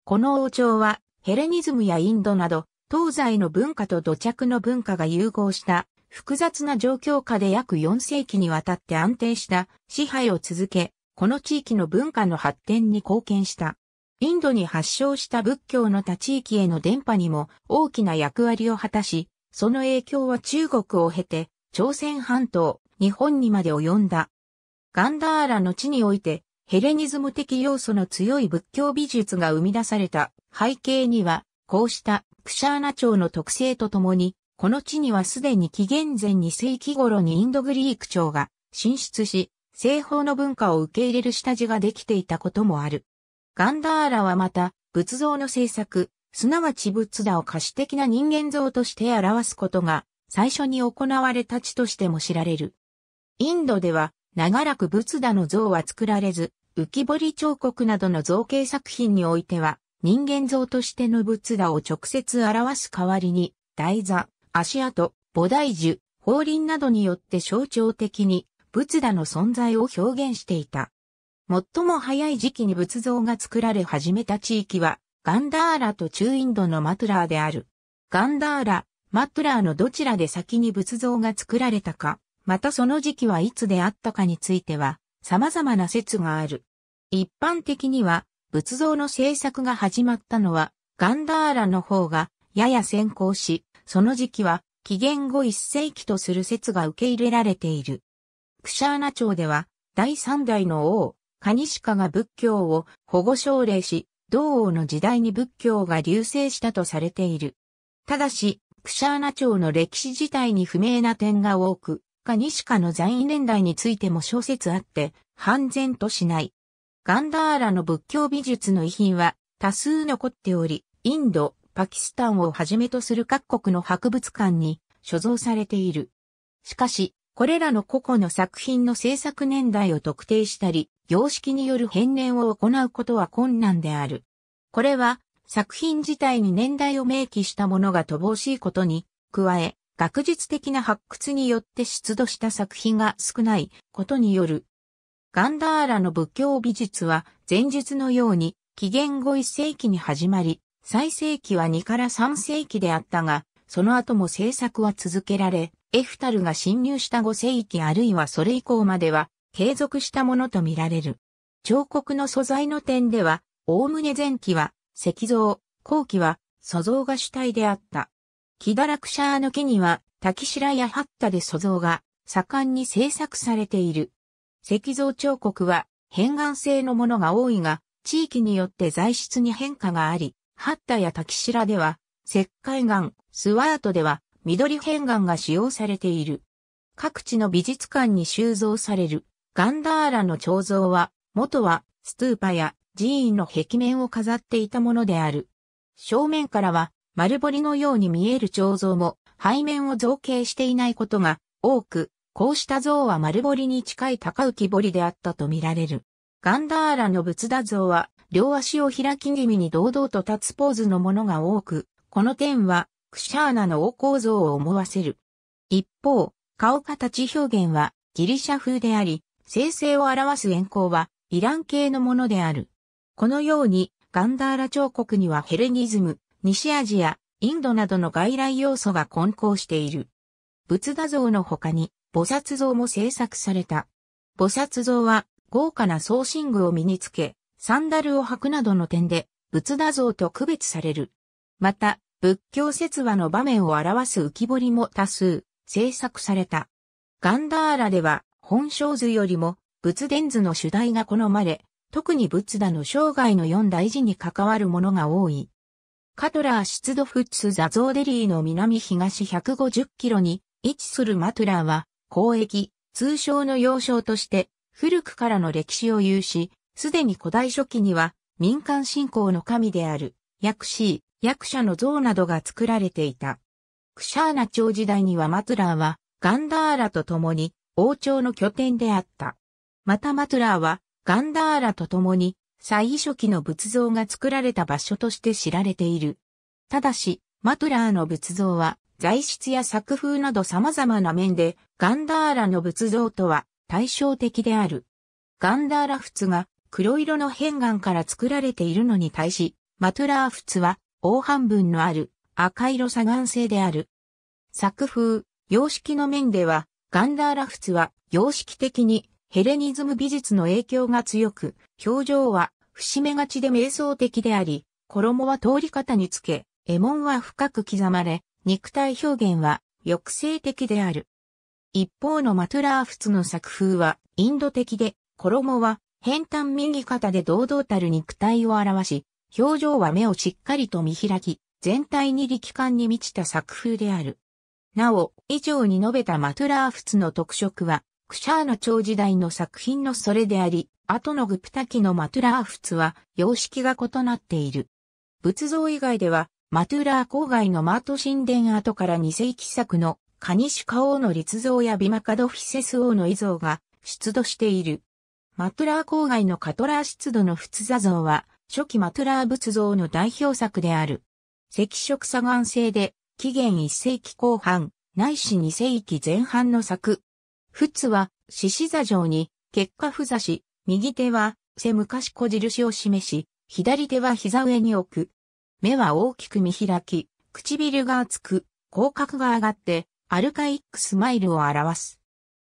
[SPEAKER 1] この王朝はヘレニズムやインドなど東西の文化と土着の文化が融合した複雑な状況下で約4世紀にわたって安定した支配を続け、この地域の文化の発展に貢献した。インドに発祥した仏教の他地域への伝播にも大きな役割を果たし、その影響は中国を経て、朝鮮半島、日本にまで及んだ。ガンダーラの地において、ヘレニズム的要素の強い仏教美術が生み出された背景には、こうしたクシャーナ朝の特性とともに、この地にはすでに紀元前2世紀頃にインドグリーク朝が進出し、西方の文化を受け入れる下地ができていたこともある。ガンダーラはまた、仏像の制作、すなわち仏陀を可視的な人間像として表すことが、最初に行われた地としても知られる。インドでは、長らく仏陀の像は作られず、浮き彫り彫刻などの造形作品においては、人間像としての仏陀を直接表す代わりに、台座、足跡、菩提樹、法輪などによって象徴的に、仏陀の存在を表現していた。最も早い時期に仏像が作られ始めた地域は、ガンダーラと中インドのマトラーである。ガンダーラ、マトラーのどちらで先に仏像が作られたか、またその時期はいつであったかについては、様々な説がある。一般的には、仏像の制作が始まったのは、ガンダーラの方が、やや先行し、その時期は、紀元後一世紀とする説が受け入れられている。クシャーナ朝では、第三代の王、カニシカが仏教を保護奨励し、同王の時代に仏教が流星したとされている。ただし、クシャーナ朝の歴史自体に不明な点が多く、カニシカの在位年代についても小説あって、判然としない。ガンダーラの仏教美術の遺品は多数残っており、インド、パキスタンをはじめとする各国の博物館に所蔵されている。しかし、これらの個々の作品の制作年代を特定したり、様式による変年を行うことは困難である。これは、作品自体に年代を明記したものが乏しいことに、加え、学術的な発掘によって出土した作品が少ないことによるガンダーラの仏教美術は前述のように紀元後1世紀に始まり、最盛期は2から3世紀であったが、その後も制作は続けられ、エフタルが侵入した5世紀あるいはそれ以降までは継続したものとみられる。彫刻の素材の点では、おおむね前期は石像、後期は素像が主体であった。キダラクシャーの木には、滝白やハッタで素像が盛んに制作されている。石像彫刻は変顔性のものが多いが、地域によって材質に変化があり、ハッタや滝白では石灰岩、スワートでは緑変顔が使用されている。各地の美術館に収蔵されるガンダーラの彫像は、元はストゥーパや寺院の壁面を飾っていたものである。正面からは丸彫りのように見える彫像も背面を造形していないことが多く、こうした像は丸彫りに近い高浮彫りであったとみられる。ガンダーラの仏陀像は、両足を開き気味に堂々と立つポーズのものが多く、この点は、クシャーナの王構像を思わせる。一方、顔形表現は、ギリシャ風であり、生成を表す円光は、イラン系のものである。このように、ガンダーラ彫刻にはヘレニズム、西アジア、インドなどの外来要素が混交している。仏陀像の他に、菩薩像も制作された。菩薩像は豪華な装身具を身につけ、サンダルを履くなどの点で仏陀像と区別される。また、仏教説話の場面を表す浮き彫りも多数制作された。ガンダーラでは本小図よりも仏伝図の主題が好まれ、特に仏陀の生涯の四大事に関わるものが多い。カトラー出土仏ゾーデリーの南東150キロに位置するマトゥラーは交易、通称の要衝として古くからの歴史を有し、すでに古代初期には民間信仰の神である薬師、薬者の像などが作られていた。クシャーナ朝時代にはマトゥラーはガンダーラと共に王朝の拠点であった。またマトゥラーはガンダーラと共に最初期の仏像が作られた場所として知られている。ただし、マトゥラーの仏像は材質や作風など様々な面で、ガンダーラの仏像とは対照的である。ガンダーラ仏が黒色の片岩から作られているのに対し、マトゥラー仏は大半分のある赤色砂岩製である。作風、様式の面では、ガンダーラ仏は様式的にヘレニズム美術の影響が強く、表情は節目がちで瞑想的であり、衣は通り方につけ、絵文は深く刻まれ、肉体表現は抑制的である。一方のマトゥラーフツの作風はインド的で、衣は変端右肩で堂々たる肉体を表し、表情は目をしっかりと見開き、全体に力感に満ちた作風である。なお、以上に述べたマトゥラーフツの特色は、クシャーナ朝時代の作品のそれであり、後のグプタキのマトゥラーフツは様式が異なっている。仏像以外ではマトゥラー郊外のマート神殿跡から二世紀作のカニシュカ王の立像やビマカドフィセス王の遺像が出土している。マトゥラー郊外のカトラー出土の仏座像は初期マトゥラー仏像の代表作である。赤色砂岩製で紀元一世紀後半、ないし二世紀前半の作。仏は獅子座状に結果不座し、右手は背昔小印を示し、左手は膝上に置く、目は大きく見開き、唇が厚く、口角が上がって、アルカイックスマイルを表す。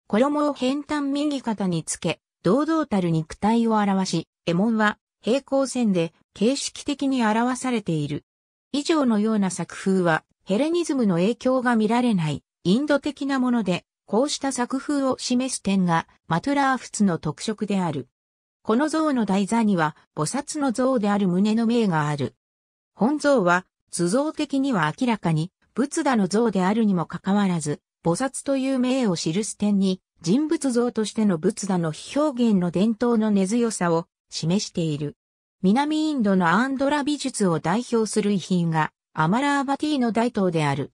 [SPEAKER 1] 衣を変端右肩につけ、堂々たる肉体を表し、エモンは平行線で形式的に表されている。以上のような作風はヘレニズムの影響が見られないインド的なもので、こうした作風を示す点がマトラーフツの特色である。この像の台座には菩薩の像である胸の銘がある。本像は図像的には明らかに仏陀の像であるにもかかわらず、菩薩という名を記す点に人物像としての仏陀の表現の伝統の根強さを示している。南インドのアンドラ美術を代表する遺品がアマラーバティの大塔である。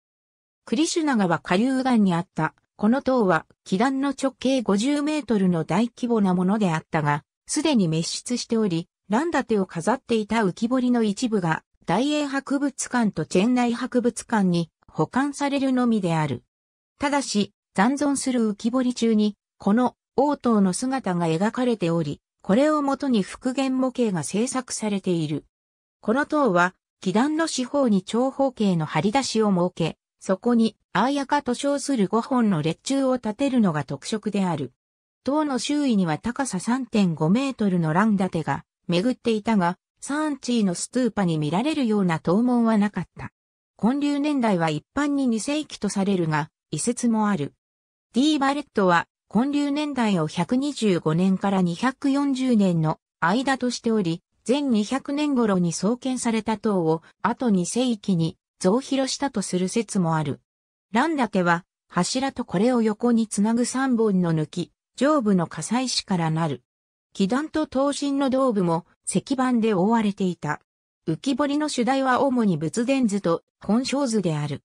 [SPEAKER 1] クリシュナ川下流岸にあったこの塔は、気団の直径50メートルの大規模なものであったが、すでに滅出しており、ン立テを飾っていた浮き彫りの一部が大英博物館とチェン内博物館に保管されるのみである。ただし、残存する浮き彫り中に、この王塔の姿が描かれており、これをもとに復元模型が制作されている。この塔は、基壇の四方に長方形の張り出しを設け、そこに、アーヤカと称する五本の列柱を立てるのが特色である。塔の周囲には高さ3.5メートルの欄立てが巡っていたが、サーンチーのストゥーパに見られるような盗門はなかった。混流年代は一般に2世紀とされるが、遺説もある。D バレットは、混流年代を125年から240年の間としており、全200年頃に創建された塔を、あと2世紀に増広したとする説もある。ランダケは、柱とこれを横につなぐ3本の抜き、上部の火災死からなる。基団と刀身の道部も石板で覆われていた。浮き彫りの主題は主に仏伝図と本性図である。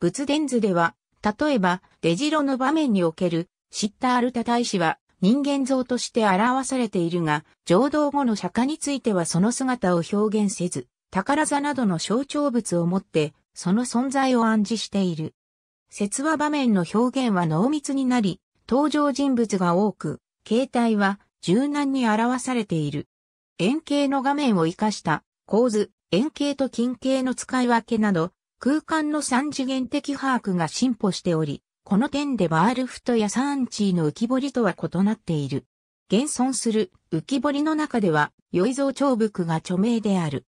[SPEAKER 1] 仏伝図では、例えば、出城の場面における、知ったールタ大使は、人間像として表されているが、浄土後の釈迦についてはその姿を表現せず、宝座などの象徴物をもって、その存在を暗示している。説話場面の表現は濃密になり、登場人物が多く、形態は柔軟に表されている。円形の画面を活かした構図、円形と近形の使い分けなど、空間の三次元的把握が進歩しており、この点でバールフトやサーンチーの浮き彫りとは異なっている。現存する浮き彫りの中では、ゾ造長伏が著名である。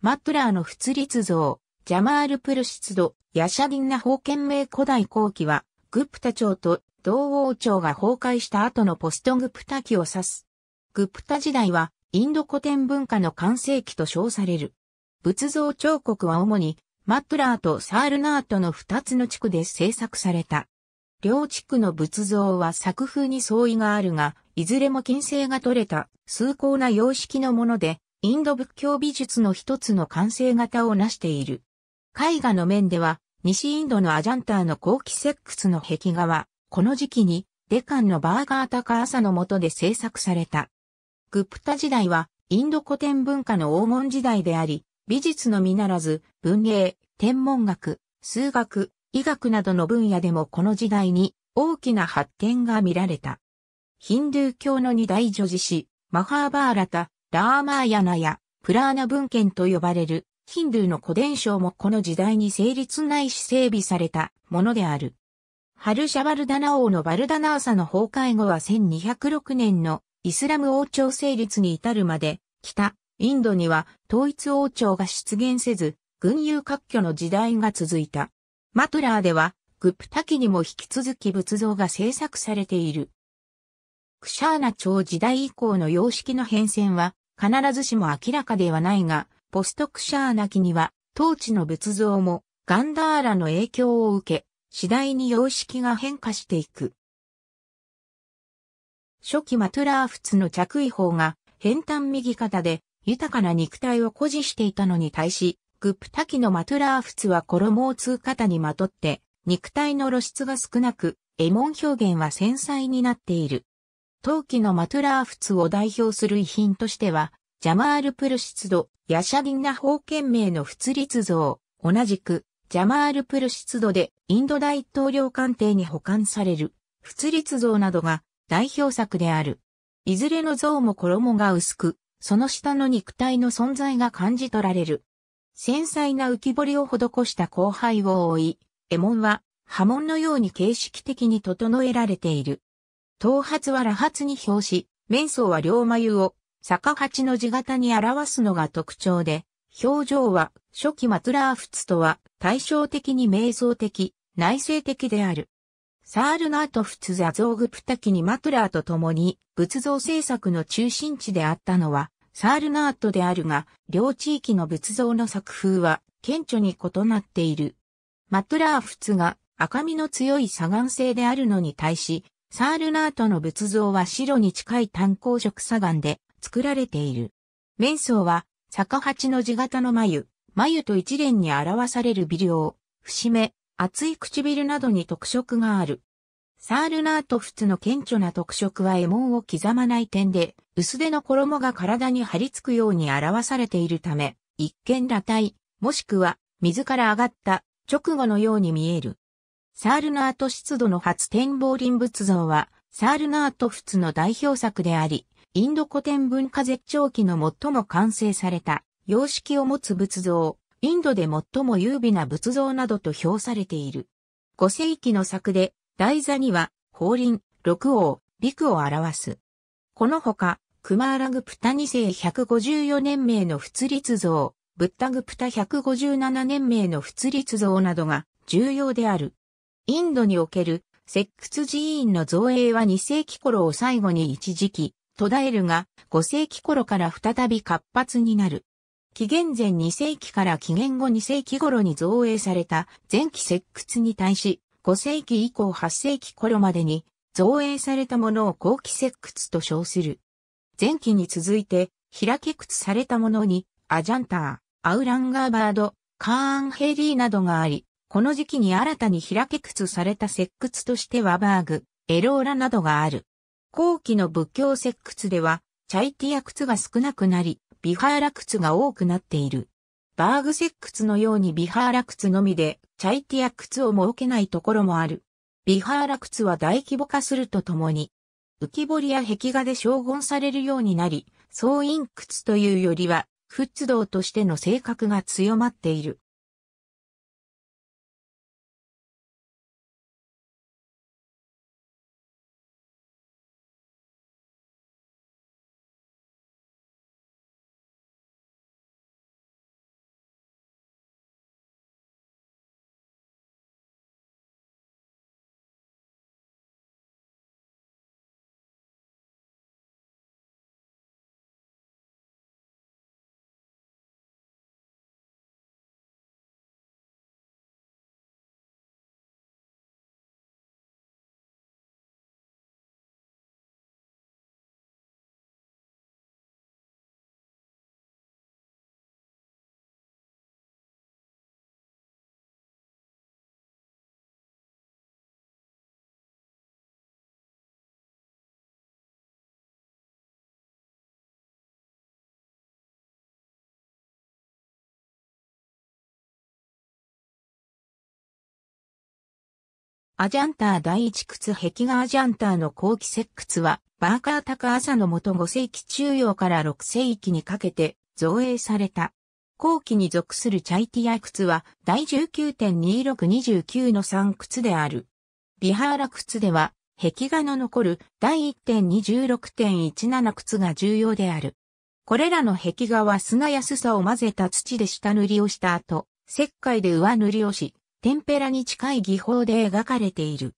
[SPEAKER 1] マットラーの仏立像、ジャマール・プルシツド、ヤシャディンナ封建名古代後期は、グプタ朝と同王朝が崩壊した後のポストグプタ期を指す。グプタ時代は、インド古典文化の完成期と称される。仏像彫刻は主にマットラーとサールナートの二つの地区で制作された。両地区の仏像は作風に相違があるが、いずれも金星が取れた崇高な様式のもので、インド仏教美術の一つの完成型を成している。絵画の面では、西インドのアジャンターの後期石窟の壁画は、この時期に、デカンのバーガータカーサの下で制作された。グプタ時代は、インド古典文化の黄門時代であり、美術のみならず、文芸、天文学、数学、医学などの分野でもこの時代に大きな発展が見られた。ヒンドゥー教の二大女子史、マハーバーラタ、ラーマーヤナや、プラーナ文献と呼ばれる、ヒンドゥーの古伝承もこの時代に成立ないし整備されたものである。ハルシャバルダナ王のバルダナーサの崩壊後は1206年のイスラム王朝成立に至るまで、北、インドには統一王朝が出現せず、軍友割拠の時代が続いた。マトラーでは、グプタキにも引き続き仏像が制作されている。クシャーナ朝時代以降の様式の変遷は、必ずしも明らかではないが、ポストクシャーナ期には、当地の仏像もガンダーラの影響を受け、次第に様式が変化していく。初期マトゥラー仏の着衣法が変端右肩で豊かな肉体を誇示していたのに対し、グップタキのマトゥラー仏は衣を通肩にまとって肉体の露出が少なく、エモン表現は繊細になっている。陶器のマトゥラー仏を代表する遺品としては、ジャマールプルシツド、ヤシャギンナ法権名の仏立像、同じく、ジャマールプルシツドでインド大統領官邸に保管される、仏立像などが代表作である。いずれの像も衣が薄く、その下の肉体の存在が感じ取られる。繊細な浮き彫りを施した後輩を覆い、絵文は波紋のように形式的に整えられている。頭髪は羅髪に表し、面相は両眉を坂八の字型に表すのが特徴で、表情は初期マトラーフツとは対照的に瞑想的、内省的である。サールナートフツザゾーグプタキニマトラーと共に仏像制作の中心地であったのはサールナートであるが、両地域の仏像の作風は顕著に異なっている。マトラーフツが赤みの強い砂岩性であるのに対し、サールナートの仏像は白に近い炭鉱色砂岩で作られている。面相は、坂八の字型の眉、眉と一連に表される微量、節目、厚い唇などに特色がある。サールナートフツの顕著な特色は獲物を刻まない点で、薄手の衣が体に張り付くように表されているため、一見裸体、もしくは水から上がった直後のように見える。サールナート湿度の初展望林仏像は、サールナートフツの代表作であり、インド古典文化絶頂期の最も完成された様式を持つ仏像、インドで最も優美な仏像などと評されている。5世紀の作で、台座には、法輪、六王、陸を表す。このほか、クマーラグプタ2世154年名の仏立像、ブッダグプタ157年名の仏立像などが重要である。インドにおける、石窟寺院の造営は2世紀頃を最後に一時期、途絶えるが、5世紀頃から再び活発になる。紀元前2世紀から紀元後2世紀頃に造営された前期石窟に対し、5世紀以降8世紀頃までに造営されたものを後期石窟と称する。前期に続いて、開き窟されたものに、アジャンター、アウランガーバード、カーンヘリーなどがあり、この時期に新たに開き窟された石窟としてはバーグ、エローラなどがある。後期の仏教石窟では、チャイティア窟が少なくなり、ビハーラ窟が多くなっている。バーグセッスのようにビハーラ窟のみでチャイティア窟を設けないところもある。ビハーラ窟は大規模化するとともに、浮き彫りや壁画で称言されるようになり、総院窟というよりは、仏道としての性格が強まっている。アジャンター第一窟壁画アジャンターの後期石窟は、バーカー高朝のもと5世紀中央から6世紀にかけて造営された。後期に属するチャイティア窟は第19.2629の3窟である。ビハーラ窟では、壁画の残る第1.26.17窟が重要である。これらの壁画は砂やすさを混ぜた土で下塗りをした後、石灰で上塗りをし、テンペラに近い技法で描かれている。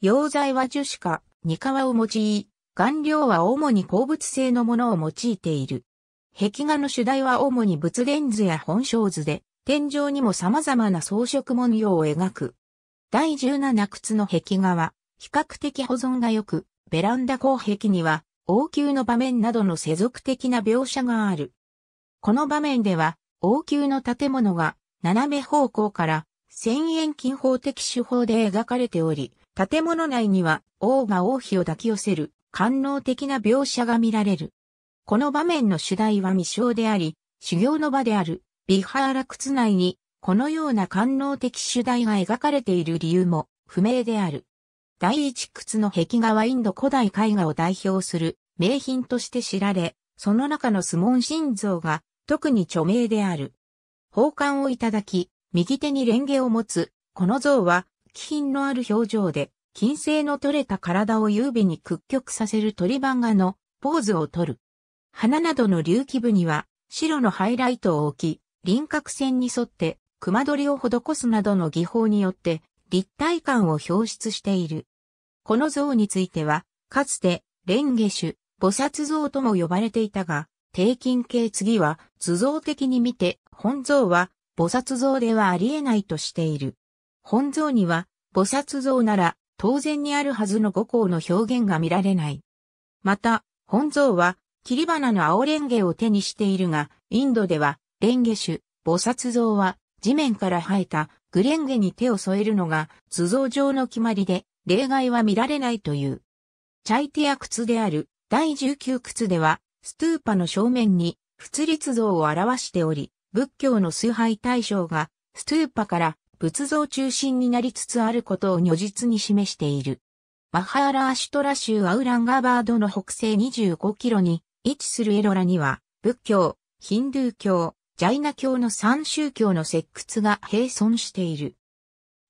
[SPEAKER 1] 溶剤は樹脂か、ニカワを用い、顔料は主に鉱物性のものを用いている。壁画の主題は主に仏殿図や本章図で、天井にも様々な装飾文様を描く。第17窟の壁画は、比較的保存が良く、ベランダ後壁には、王宮の場面などの世俗的な描写がある。この場面では、王宮の建物が、斜め方向から、千円金法的手法で描かれており、建物内には王が王妃を抱き寄せる官能的な描写が見られる。この場面の主題は未章であり、修行の場であるビハーラ窟内にこのような官能的主題が描かれている理由も不明である。第一窟の壁画はインド古代絵画を代表する名品として知られ、その中のスモン心像が特に著名である。宝冠をいただき、右手にレンゲを持つ、この像は、気品のある表情で、金星の取れた体を優美に屈曲させる鳥版画のポーズを取る。花などの隆起部には、白のハイライトを置き、輪郭線に沿って、熊取りを施すなどの技法によって、立体感を表出している。この像については、かつて、レンゲ種、菩薩像とも呼ばれていたが、低金系次は、図像的に見て、本像は、菩薩像ではありえないとしている。本像には、菩薩像なら、当然にあるはずの五行の表現が見られない。また、本像は、切り花の青レンゲを手にしているが、インドでは、レンゲ種、菩薩像は、地面から生えたグレンゲに手を添えるのが、図像上の決まりで、例外は見られないという。チャイティア靴である、第19靴では、ストゥーパの正面に、仏立像を表しており、仏教の崇拝対象が、ストゥーパから仏像中心になりつつあることを如実に示している。マハーラーシュトラ州アウランガバードの北西25キロに位置するエロラには、仏教、ヒンドゥー教、ジャイナ教の三宗教の石窟が並存している。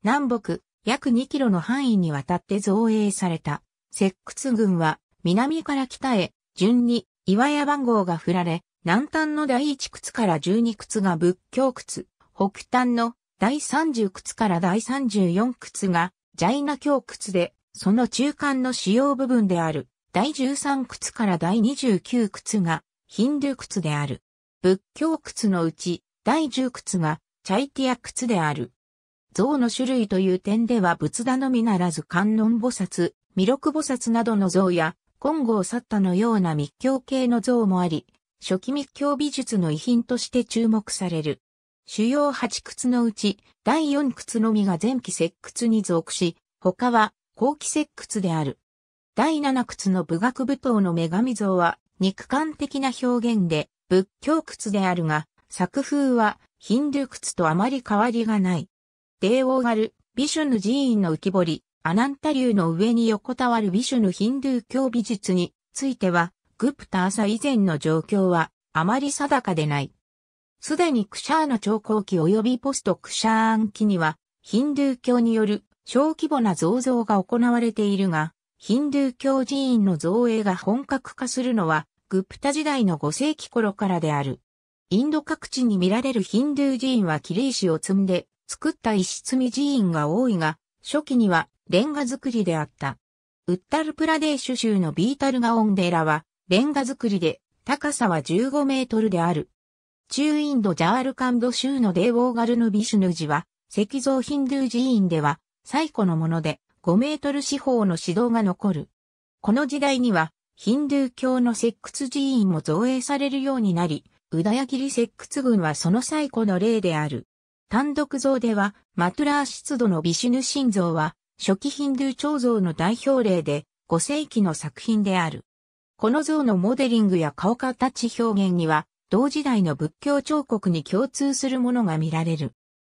[SPEAKER 1] 南北、約2キロの範囲にわたって造営された石窟群は、南から北へ、順に岩屋番号が振られ、南端の第1窟から12窟が仏教窟、北端の第30窟から第34窟がジャイナ教窟で、その中間の主要部分である第13窟から第29窟がヒンドゥ窟である。仏教窟のうち第10窟がチャイティア窟である。像の種類という点では仏陀のみならず観音菩薩、弥勒菩薩などの像や金剛サッタのような密教系の像もあり、初期密教美術の遺品として注目される。主要8窟のうち、第4窟のみが前期石窟に属し、他は後期石窟である。第7窟の武学舞踏の女神像は肉感的な表現で仏教窟であるが、作風はヒンドゥー窟とあまり変わりがない。デーオーガル、ビシュヌ寺院の浮き彫り、アナンタ流の上に横たわるビシュヌヒンドゥー教美術については、グプター以前の状況はあまり定かでない。すでにクシャーの朝高期及びポストクシャーン期には、ヒンドゥー教による小規模な増像が行われているが、ヒンドゥー教寺院の造営が本格化するのは、グプタ時代の5世紀頃からである。インド各地に見られるヒンドゥー寺院はキリ石を積んで作った石積み寺院が多いが、初期にはレンガ作りであった。ウッタルプラデーシュ州のビータルガオンデラはレンガ造りで、高さは15メートルである。中インドジャールカンド州のデーウォーガルヌビシュヌ寺は、石像ヒンドゥー寺院では、最古のもので、5メートル四方の指導が残る。この時代には、ヒンドゥー教の石窟寺院も造営されるようになり、ウダヤギリ石窟群はその最古の例である。単独像では、マトゥラー湿度のビシュヌ神像は、初期ヒンドゥー彫像の代表例で、5世紀の作品である。この像のモデリングや顔形表現には、同時代の仏教彫刻に共通するものが見られる。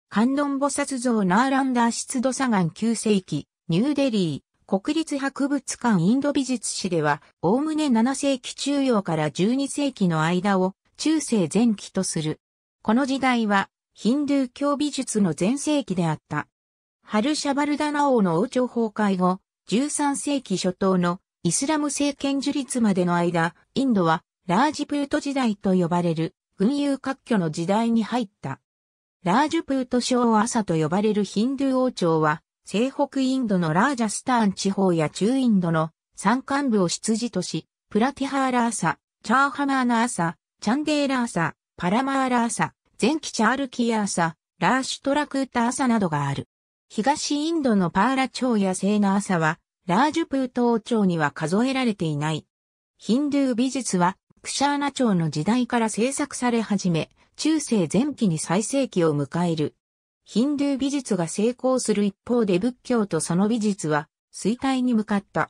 [SPEAKER 1] 観音菩薩像ナーランダー湿度砂岩9世紀、ニューデリー、国立博物館インド美術史では、おおむね7世紀中央から12世紀の間を中世前期とする。この時代は、ヒンドゥー教美術の前世紀であった。ハルシャバルダナ王の王朝崩壊後、13世紀初頭のイスラム政権樹立までの間、インドはラージプート時代と呼ばれる軍友割拠の時代に入った。ラージプート省朝と呼ばれるヒンドゥー王朝は、西北インドのラージャスターン地方や中インドの山間部を出自とし、プラティハーラーサ、チャーハマーナーサ、チャンデーラーサ、パラマーラーサ、前期チャールキアーサ、ラーシュトラクーターサなどがある。東インドのパーラ朝やセーナーサは、ラージュプート王朝には数えられていない。ヒンドゥー美術は、クシャーナ朝の時代から制作され始め、中世前期に最盛期を迎える。ヒンドゥー美術が成功する一方で仏教とその美術は衰退に向かった。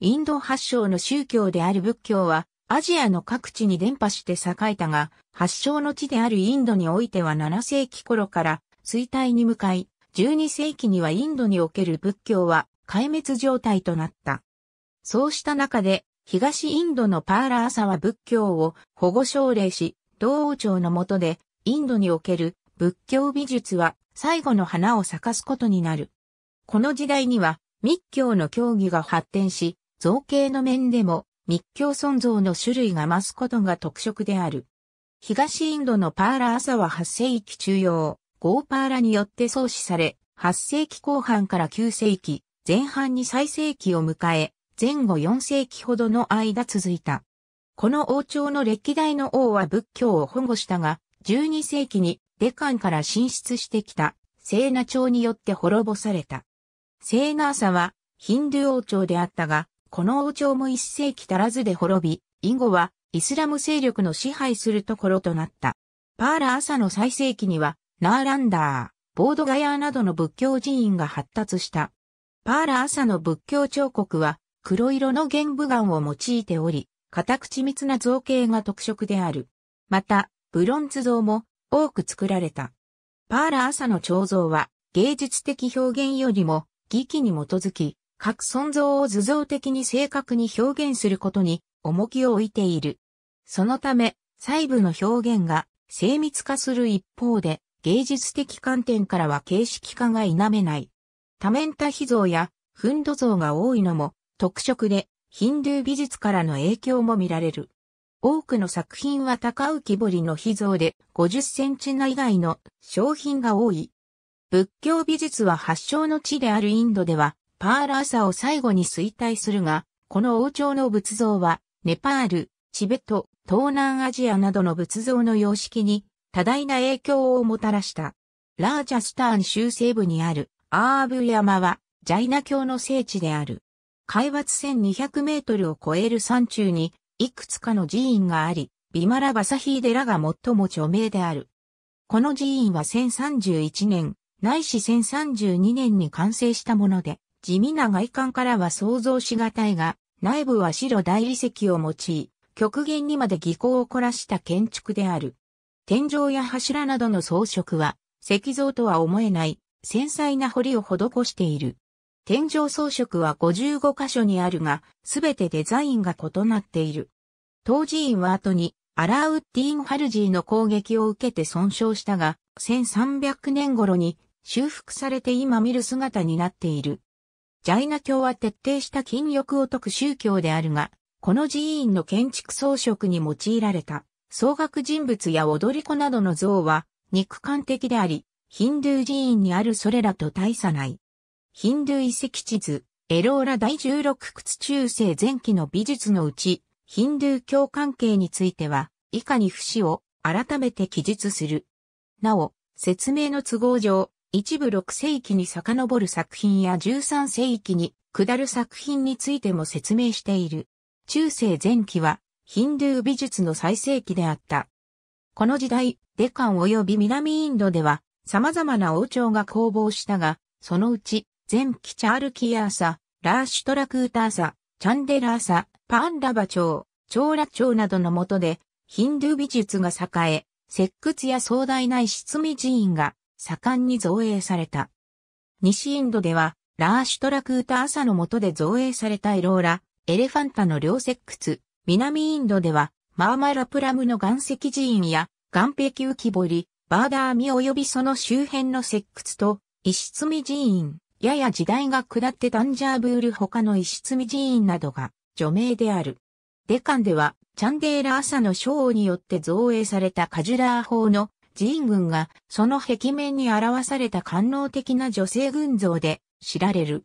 [SPEAKER 1] インド発祥の宗教である仏教はアジアの各地に伝播して栄えたが、発祥の地であるインドにおいては7世紀頃から衰退に向かい、12世紀にはインドにおける仏教は壊滅状態となった。そうした中で、東インドのパーラーサは仏教を保護奨励し、同王朝の下で、インドにおける仏教美術は最後の花を咲かすことになる。この時代には密教の教義が発展し、造形の面でも密教尊像の種類が増すことが特色である。東インドのパーラー朝は8世紀中央、ゴーパーラによって創始され、8世紀後半から9世紀、前半に最盛期を迎え、前後4世紀ほどの間続いた。この王朝の歴代の王は仏教を保護したが、12世紀にデカンから進出してきた、セーナ朝によって滅ぼされた。セーナーサはヒンドゥー王朝であったが、この王朝も1世紀足らずで滅び、以後はイスラム勢力の支配するところとなった。パーラ朝の最盛期には、ナーランダー、ボードガヤーなどの仏教寺院が発達した。パーラ朝の仏教彫刻は黒色の玄武岩を用いており、固く緻密な造形が特色である。また、ブロンズ像も多く作られた。パーラ朝の彫像は芸術的表現よりも儀器に基づき、各尊像を図像的に正確に表現することに重きを置いている。そのため、細部の表現が精密化する一方で、芸術的観点からは形式化が否めない。多面多秘像やフンド像が多いのも特色で、ヒンドゥー美術からの影響も見られる。多くの作品は高浮彫りの秘像で50センチ内外の商品が多い。仏教美術は発祥の地であるインドでは、パーラーサを最後に衰退するが、この王朝の仏像は、ネパール、チベット、東南アジアなどの仏像の様式に多大な影響をもたらした。ラージャスターン州西部にあるアーブ山は、ジャイナ教の聖地である。海抜1200メートルを超える山中に、いくつかの寺院があり、ビマラバサヒー寺が最も著名である。この寺院は1031年、ないし1032年に完成したもので、地味な外観からは想像しがたいが、内部は白大理石を用い、極限にまで技巧を凝らした建築である。天井や柱などの装飾は、石像とは思えない繊細な彫りを施している。天井装飾は55箇所にあるが、すべてデザインが異なっている。当寺院は後にアラウッディン・ハルジーの攻撃を受けて損傷したが、1300年頃に修復されて今見る姿になっている。ジャイナ教は徹底した禁欲を解く宗教であるが、この寺院の建築装飾に用いられた、総額人物や踊り子などの像は、肉感的であり、ヒンドゥー寺院にあるそれらと大差ない。ヒンドゥー遺跡地図、エローラ第16窟中世前期の美術のうち、ヒンドゥー教関係については、以下に不死を改めて記述する。なお、説明の都合上、一部6世紀に遡る作品や13世紀に下る作品についても説明している。中世前期は、ヒンドゥー美術の最盛期であった。この時代、デカン及び南インドでは、様々な王朝が攻防したが、そのうち、前期チャールキアーサ、ラーシュトラクーターサ、チャンデラーサ、パンラバ朝、チョーラ朝などの下で、ヒンドゥー美術が栄え、石窟や壮大な石積み寺院が盛んに造営された。西インドでは、ラーシュトラクーターサの下で造営されたエローラ、エレファンタの両石窟、南インドでは、マーマラプラムの岩石寺院や岩壁浮き彫り、バーダーミ及びその周辺の石窟と、石積寺院、やや時代が下ってタンジャーブール他の石積寺院などが除名である。デカンでは、チャンデーラ朝の章によって造営されたカジュラー法の寺院群が、その壁面に表された官能的な女性群像で知られる。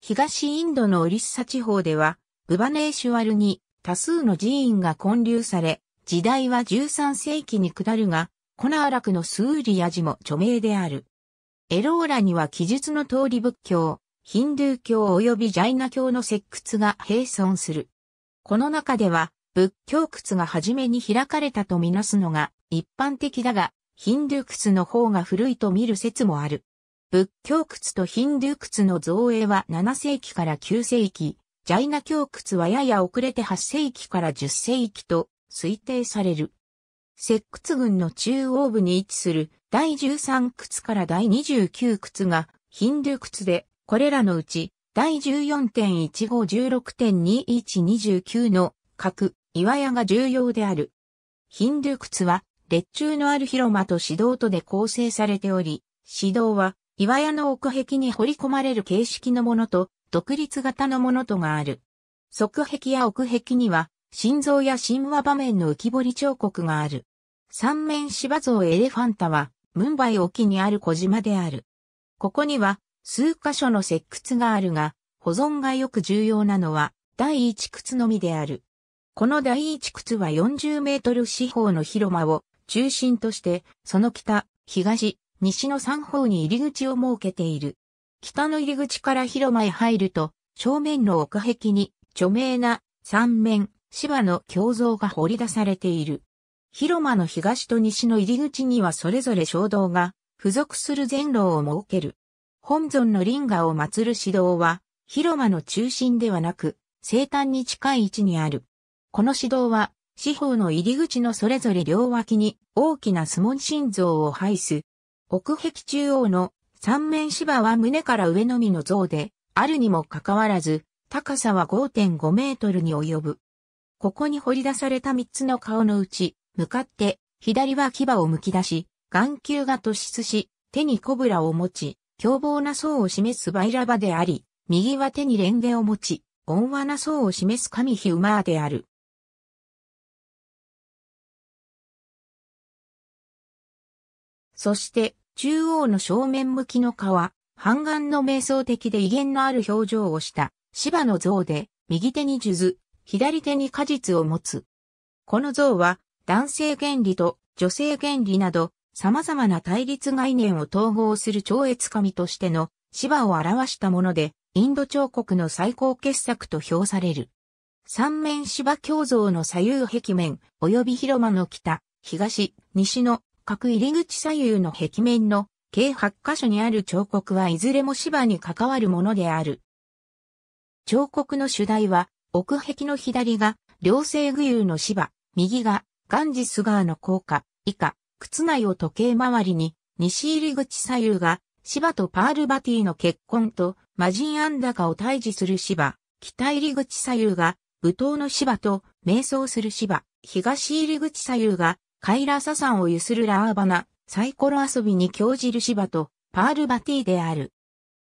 [SPEAKER 1] 東インドのオリッサ地方では、ブバネーシュワルに多数の寺院が建立され、時代は13世紀に下るが、コナーラクのスーリヤジも著名である。エローラには記述の通り仏教、ヒンドゥー教及びジャイナ教の石窟が並存する。この中では、仏教窟が初めに開かれたとみなすのが一般的だが、ヒンドゥー窟の方が古いと見る説もある。仏教窟とヒンドゥー窟の造営は7世紀から9世紀、ジャイナ教窟はやや遅れて8世紀から10世紀と推定される。石窟群の中央部に位置する第13窟から第29窟がヒンドゥ窟で、これらのうち第14.1516.2129の各岩屋が重要である。ヒンドゥ窟は列柱のある広間と指導とで構成されており、指導は岩屋の奥壁に掘り込まれる形式のものと独立型のものとがある。側壁や奥壁には心臓や神話場面の浮き彫り彫刻がある。三面芝像エレファンタは、ムンバイ沖にある小島である。ここには、数箇所の石窟があるが、保存がよく重要なのは、第一窟のみである。この第一窟は40メートル四方の広間を中心として、その北、東、西の三方に入り口を設けている。北の入り口から広間へ入ると、正面の奥壁に著名な三面芝の胸像が掘り出されている。広間の東と西の入り口にはそれぞれ衝動が付属する前路を設ける。本尊の輪ンを祀る指導は、広間の中心ではなく、生誕に近い位置にある。この指導は、四方の入り口のそれぞれ両脇に大きな相撲心像を配す。奥壁中央の三面芝は胸から上のみの像で、あるにもかかわらず、高さは5.5メートルに及ぶ。ここに掘り出された三つの顔のうち、向かって、左は牙を剥き出し、眼球が突出し、手にコブラを持ち、凶暴な層を示すバイラバであり、右は手にレンゲを持ち、温和な層を示す神ヒウマーである。そして、中央の正面向きの顔は、半眼の瞑想的で威厳のある表情をした、芝の像で、右手に数珠、左手に果実を持つ。この像は男性原理と女性原理など様々な対立概念を統合する超越神としての芝を表したもので、インド彫刻の最高傑作と評される。三面芝鏡像の左右壁面、及び広間の北、東、西の各入り口左右の壁面の計8箇所にある彫刻はいずれも芝に関わるものである。彫刻の主題は奥壁の左が、両性具有の芝、右が、ガンジス川の高架、以下、靴内を時計回りに、西入り口左右が、芝とパールバティの結婚と、魔人アンダカを退治する芝、北入り口左右が、武闘の芝と、瞑想する芝、東入り口左右が、カイラササンを揺するラーバナ、サイコロ遊びに興じる芝と、パールバティである。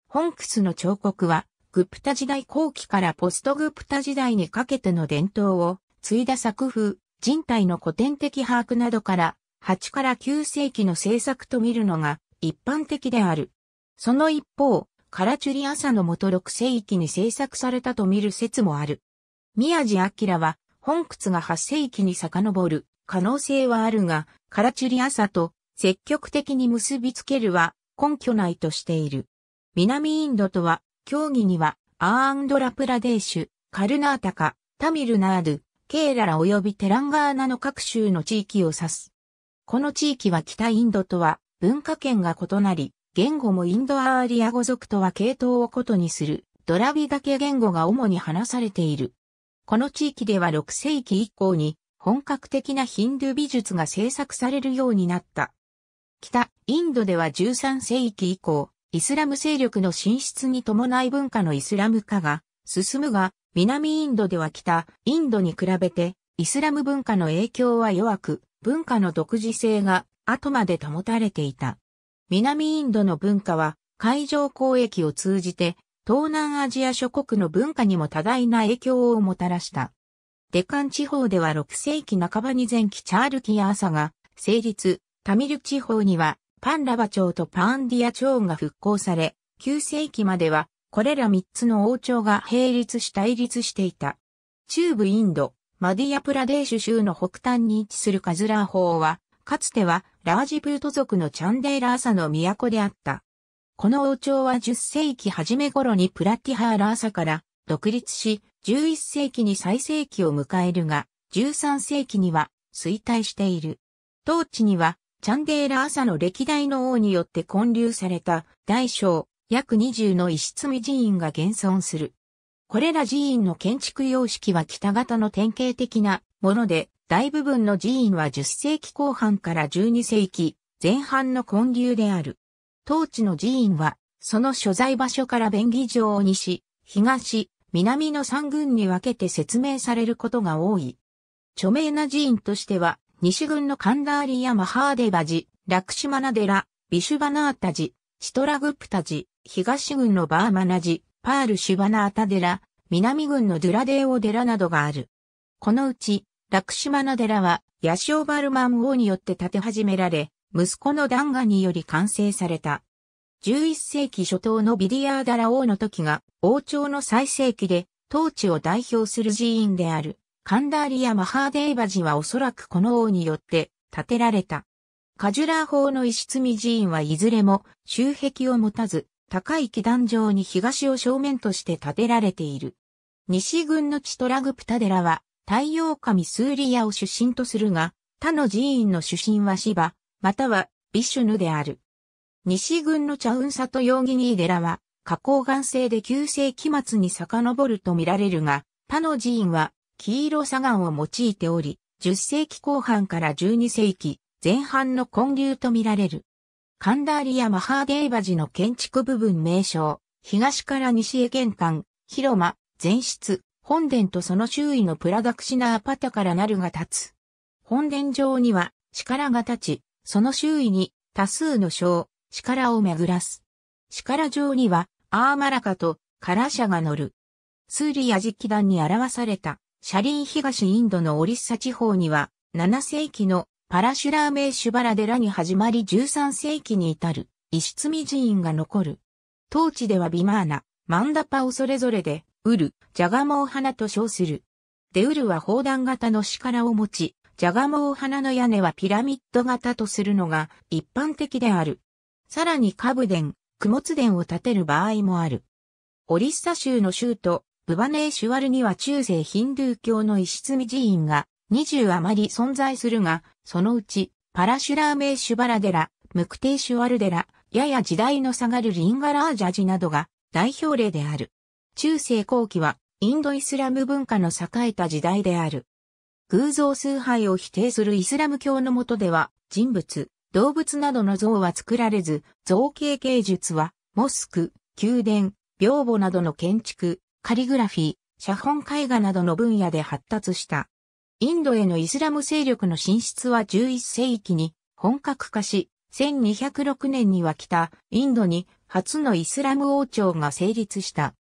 [SPEAKER 1] 本ンの彫刻は、グプタ時代後期からポストグプタ時代にかけての伝統を継いだ作風、人体の古典的把握などから8から9世紀の制作と見るのが一般的である。その一方、カラチュリ朝の元6世紀に制作されたと見る説もある。宮地明は本屈が8世紀に遡る可能性はあるが、カラチュリ朝と積極的に結びつけるは根拠ないとしている。南インドとは競技には、アーンドラプラデーシュ、カルナータカ、タミルナール、ケーララ及びテランガーナの各州の地域を指す。この地域は北インドとは文化圏が異なり、言語もインドアーリア語族とは系統を異にする、ドラビだけ言語が主に話されている。この地域では6世紀以降に本格的なヒンドゥ美術が制作されるようになった。北インドでは13世紀以降、イスラム勢力の進出に伴い文化のイスラム化が進むが、南インドでは北、インドに比べて、イスラム文化の影響は弱く、文化の独自性が後まで保たれていた。南インドの文化は、海上交易を通じて、東南アジア諸国の文化にも多大な影響をもたらした。デカン地方では6世紀半ばに前期チャールキアーサが成立、タミル地方にはパンラバ朝とパンディア朝が復興され、9世紀までは、これら3つの王朝が並立し対立していた。中部インド、マディアプラデーシュ州の北端に位置するカズラー法は、かつてはラージプート族のチャンデーラーサの都であった。この王朝は10世紀初め頃にプラティハーラーサから独立し、11世紀に最盛期を迎えるが、13世紀には衰退している。当地にはチャンデーラ朝の歴代の王によって建立された大小約20の石積寺院が現存する。これら寺院の建築様式は北型の典型的なもので、大部分の寺院は10世紀後半から12世紀前半の建立である。当地の寺院は、その所在場所から便宜上を西、東、南の三軍に分けて説明されることが多い。著名な寺院としては、西軍のカンダーリやマハーデバジ、ラクシマナデラ、ビシュバナータジ、シトラグプタジ、東軍のバーマナジ、パールシュバナータデラ、南軍のドゥラデーオデラなどがある。このうち、ラクシマナデラは、ヤシオバルマン王によって建て始められ、息子のダンガにより完成された。11世紀初頭のビディアーダラ王の時が王朝の最盛期で、統治を代表する寺院である。カンダーリア・マハーデーバジはおそらくこの王によって建てられた。カジュラー法の石積み寺院はいずれも周壁を持たず、高い基壇上に東を正面として建てられている。西軍のチトラグプタ寺は太陽神スーリヤを出身とするが、他の寺院の主神はシバ、またはビシュヌである。西軍のチャウンサとヨーギニー寺は、花崗岩製で旧世紀末に遡ると見られるが、他の寺院は黄色砂岩を用いており、10世紀後半から12世紀前半の混流とみられる。カンダーリア・マハーデーバ寺の建築部分名称、東から西へ玄関、広間、前室、本殿とその周囲のプラダクシナーパタからなるが立つ。本殿上には、力が立ち、その周囲に多数の章、力を巡らす。力上には、アーマラカとカラシャが乗る。スーリや実機団に表されたシャリン東インドのオリッサ地方には、7世紀のパラシュラーメイシュバラデラに始まり13世紀に至る、石積寺院が残る。当地ではビマーナ、マンダパをそれぞれで、ウル、ジャガモウ花と称する。で、ウルは砲弾型の力を持ち、ジャガモウ花の屋根はピラミッド型とするのが一般的である。さらにカブ殿、供物殿を建てる場合もある。オリッサ州の州都、スバネーシュワルには中世ヒンドゥー教の石積み寺院が20余り存在するが、そのうち、パラシュラーメーシュバラデラ、ムクテーシュワルデラ、やや時代の下がるリンガラージャジなどが代表例である。中世後期はインドイスラム文化の栄えた時代である。偶像崇拝を否定するイスラム教の下では、人物、動物などの像は作られず、造形芸術は、モスク、宮殿、廟墓などの建築、カリグラフィー、写本絵画などの分野で発達した。インドへのイスラム勢力の進出は11世紀に本格化し、1206年には北、インドに初のイスラム王朝が成立した。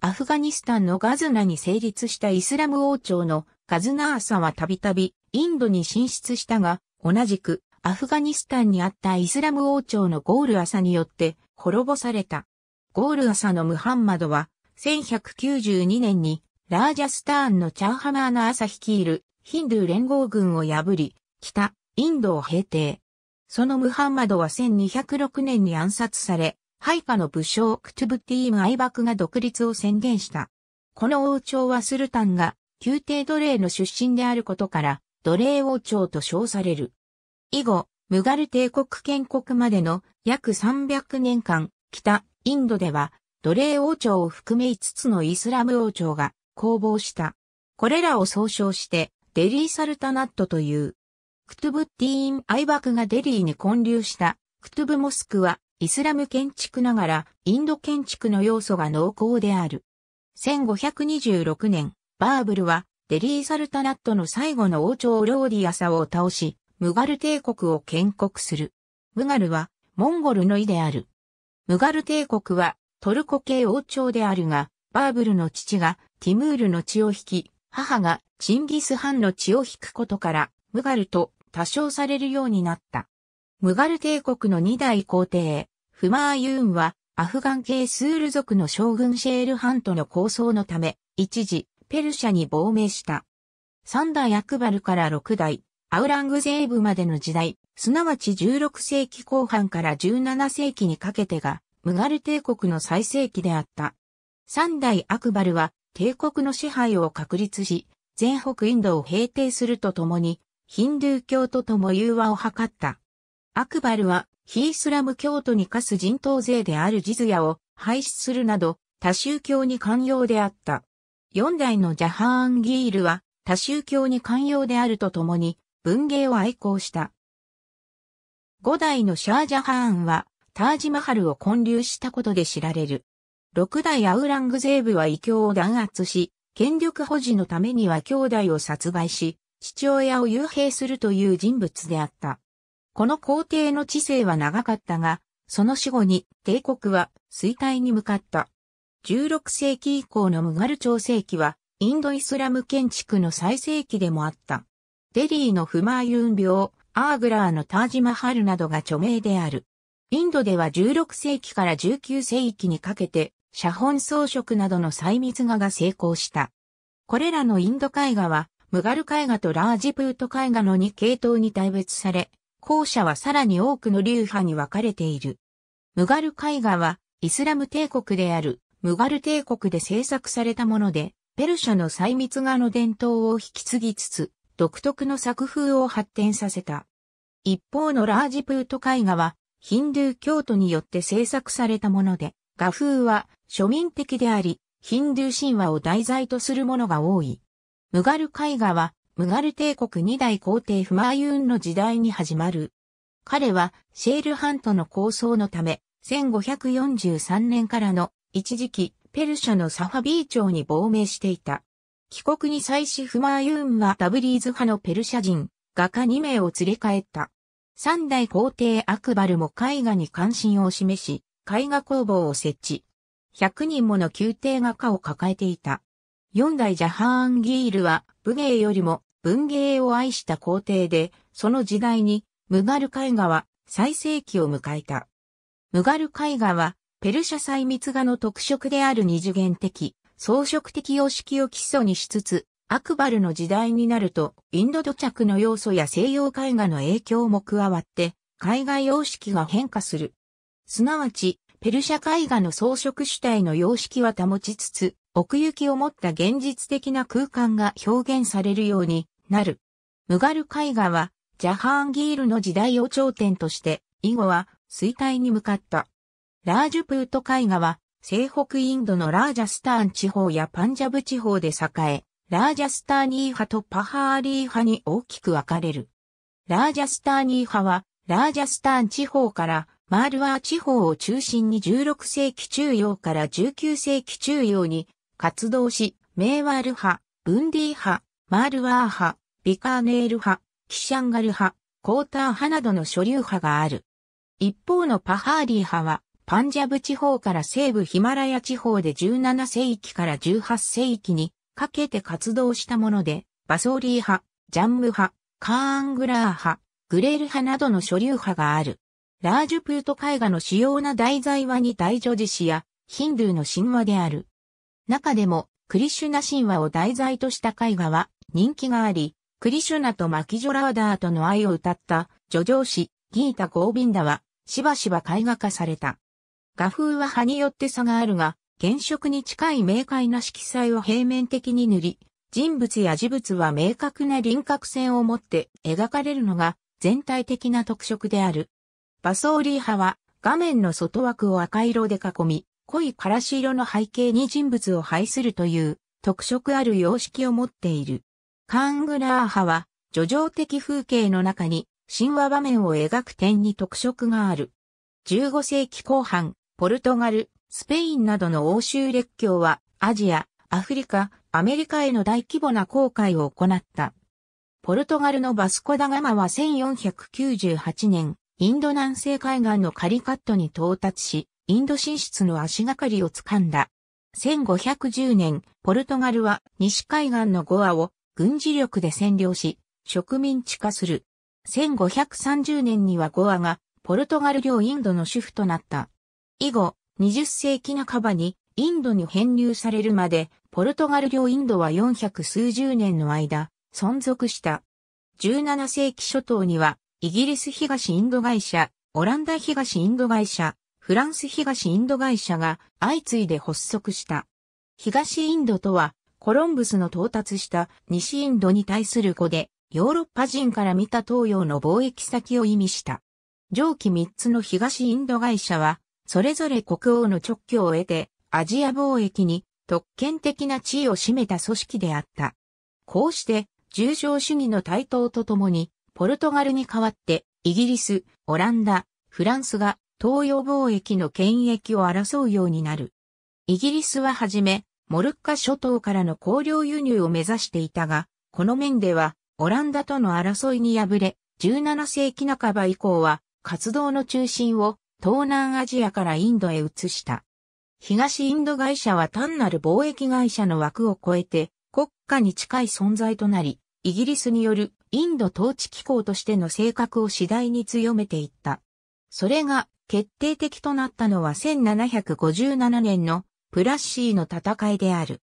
[SPEAKER 1] アフガニスタンのガズナに成立したイスラム王朝のガズナーサはたびたびインドに進出したが、同じくアフガニスタンにあったイスラム王朝のゴールアサによって滅ぼされた。ゴールアサのムハンマドは1192年にラージャスターンのチャーハマーナ朝率いるヒンドゥー連合軍を破り、北、インドを平定。そのムハンマドは1206年に暗殺され、ハイの武将クトゥブティームバクが独立を宣言した。この王朝はスルタンが宮廷奴隷の出身であることから、奴隷王朝と称される。以後、ムガル帝国建国までの約300年間、北、インドでは奴隷王朝を含め5つのイスラム王朝が攻防した。これらを総称して、デリー・サルタナットという。クトゥブッティーン・アイバクがデリーに建立したクトゥブモスクは、イスラム建築ながら、インド建築の要素が濃厚である。1526年、バーブルは、デリー・サルタナットの最後の王朝ローディアサを倒し、ムガル帝国を建国する。ムガルは、モンゴルの意である。ムガル帝国は、トルコ系王朝であるが、バーブルの父がティムールの血を引き、母がチンギス・ハンの血を引くことから、ムガルと多称されるようになった。ムガル帝国の二代皇帝、フマーユーンは、アフガン系スール族の将軍シェールハンとの抗争のため、一時、ペルシャに亡命した。三代アクバルから六代、アウラングゼーブまでの時代、すなわち16世紀後半から17世紀にかけてが、ムガル帝国の最盛期であった。三代アクバルは帝国の支配を確立し、全北インドを平定するとともに、ヒンドゥー教徒とも融和を図った。アクバルは、ヒースラム教徒に課す人頭税であるジズヤを廃止するなど、多宗教に寛容であった。四代のジャハーンギールは、多宗教に寛容であるとともに、文芸を愛好した。五代のシャージャハーンは、タージマハルを建立したことで知られる。六代アウラングゼーブは異教を弾圧し、権力保持のためには兄弟を殺害し、父親を幽閉するという人物であった。この皇帝の治世は長かったが、その死後に帝国は衰退に向かった。16世紀以降のムガル朝世紀は、インドイスラム建築の最盛期でもあった。デリーのフマーユン病、アーグラーのタージマハルなどが著名である。インドでは16世紀から19世紀にかけて、写本装飾などの細密画が成功した。これらのインド絵画は、ムガル絵画とラージプート絵画の2系統に大別され、後者はさらに多くの流派に分かれている。ムガル絵画は、イスラム帝国である、ムガル帝国で制作されたもので、ペルシャの細密画の伝統を引き継ぎつつ、独特の作風を発展させた。一方のラージプート絵画は、ヒンドゥー教徒によって制作されたもので、画風は庶民的であり、ヒンドゥー神話を題材とするものが多い。ムガル絵画は、ムガル帝国二代皇帝フマーユーンの時代に始まる。彼は、シェールハントの構想のため、1543年からの一時期、ペルシャのサファビー朝に亡命していた。帰国に際しフマーユーンはダブリーズ派のペルシャ人、画家2名を連れ帰った。三代皇帝アクバルも絵画に関心を示し、絵画工房を設置。100人もの宮廷画家を抱えていた。四代ジャハーンギールは武芸よりも文芸を愛した皇帝で、その時代にムガル絵画は最盛期を迎えた。ムガル絵画はペルシャ細密画の特色である二次元的、装飾的様式を基礎にしつつ、アクバルの時代になると、インド土着の要素や西洋絵画の影響も加わって、海外様式が変化する。すなわち、ペルシャ絵画の装飾主体の様式は保ちつつ、奥行きを持った現実的な空間が表現されるようになる。ムガル絵画は、ジャハーンギールの時代を頂点として、以後は衰退に向かった。ラージュプート絵画は、西北インドのラージャスターン地方やパンジャブ地方で栄え、ラージャスターニー派とパハーリー派に大きく分かれる。ラージャスターニー派は、ラージャスターン地方からマールワー地方を中心に16世紀中央から19世紀中央に活動し、メーワール派、ブンディ派、マールワー派、ビカーネール派、キシャンガル派、コーター派などの所流派がある。一方のパハーリー派は、パンジャブ地方から西部ヒマラヤ地方で17世紀から18世紀にかけて活動したもので、バソーリー派、ジャンム派、カーングラー派、グレール派などの所流派がある。ラージュプート絵画の主要な題材は二大女子詩やヒンドゥーの神話である。中でも、クリシュナ神話を題材とした絵画は人気があり、クリシュナとマキジョラーダーとの愛を歌った叙情詩ギータ・ゴービンダはしばしば絵画化された。画風は派によって差があるが、原色に近い明快な色彩を平面的に塗り、人物や事物は明確な輪郭線を持って描かれるのが全体的な特色である。バソーリー派は画面の外枠を赤色で囲み、濃いからし色の背景に人物を配するという特色ある様式を持っている。カングラー派は、叙情的風景の中に神話場面を描く点に特色がある。15世紀後半、ポルトガル、スペインなどの欧州列強はアジア、アフリカ、アメリカへの大規模な航海を行った。ポルトガルのバスコダガマは1498年、インド南西海岸のカリカットに到達し、インド進出の足がかりをつかんだ。1510年、ポルトガルは西海岸のゴアを軍事力で占領し、植民地化する。1530年にはゴアがポルトガル領インドの主婦となった。以後、20世紀半ばにインドに編入されるまで、ポルトガル領インドは400数十年の間、存続した。17世紀初頭には、イギリス東インド会社、オランダ東インド会社、フランス東インド会社が相次いで発足した。東インドとは、コロンブスの到達した西インドに対する語で、ヨーロッパ人から見た東洋の貿易先を意味した。上記3つの東インド会社は、それぞれ国王の直居を得て、アジア貿易に特権的な地位を占めた組織であった。こうして、重商主義の台頭とともに、ポルトガルに代わって、イギリス、オランダ、フランスが東洋貿易の権益を争うようになる。イギリスははじめ、モルッカ諸島からの香料輸入を目指していたが、この面では、オランダとの争いに敗れ、17世紀半ば以降は、活動の中心を東南アジアからインドへ移した。東インド会社は単なる貿易会社の枠を超えて国家に近い存在となり、イギリスによるインド統治機構としての性格を次第に強めていった。それが決定的となったのは1757年のプラッシーの戦いである。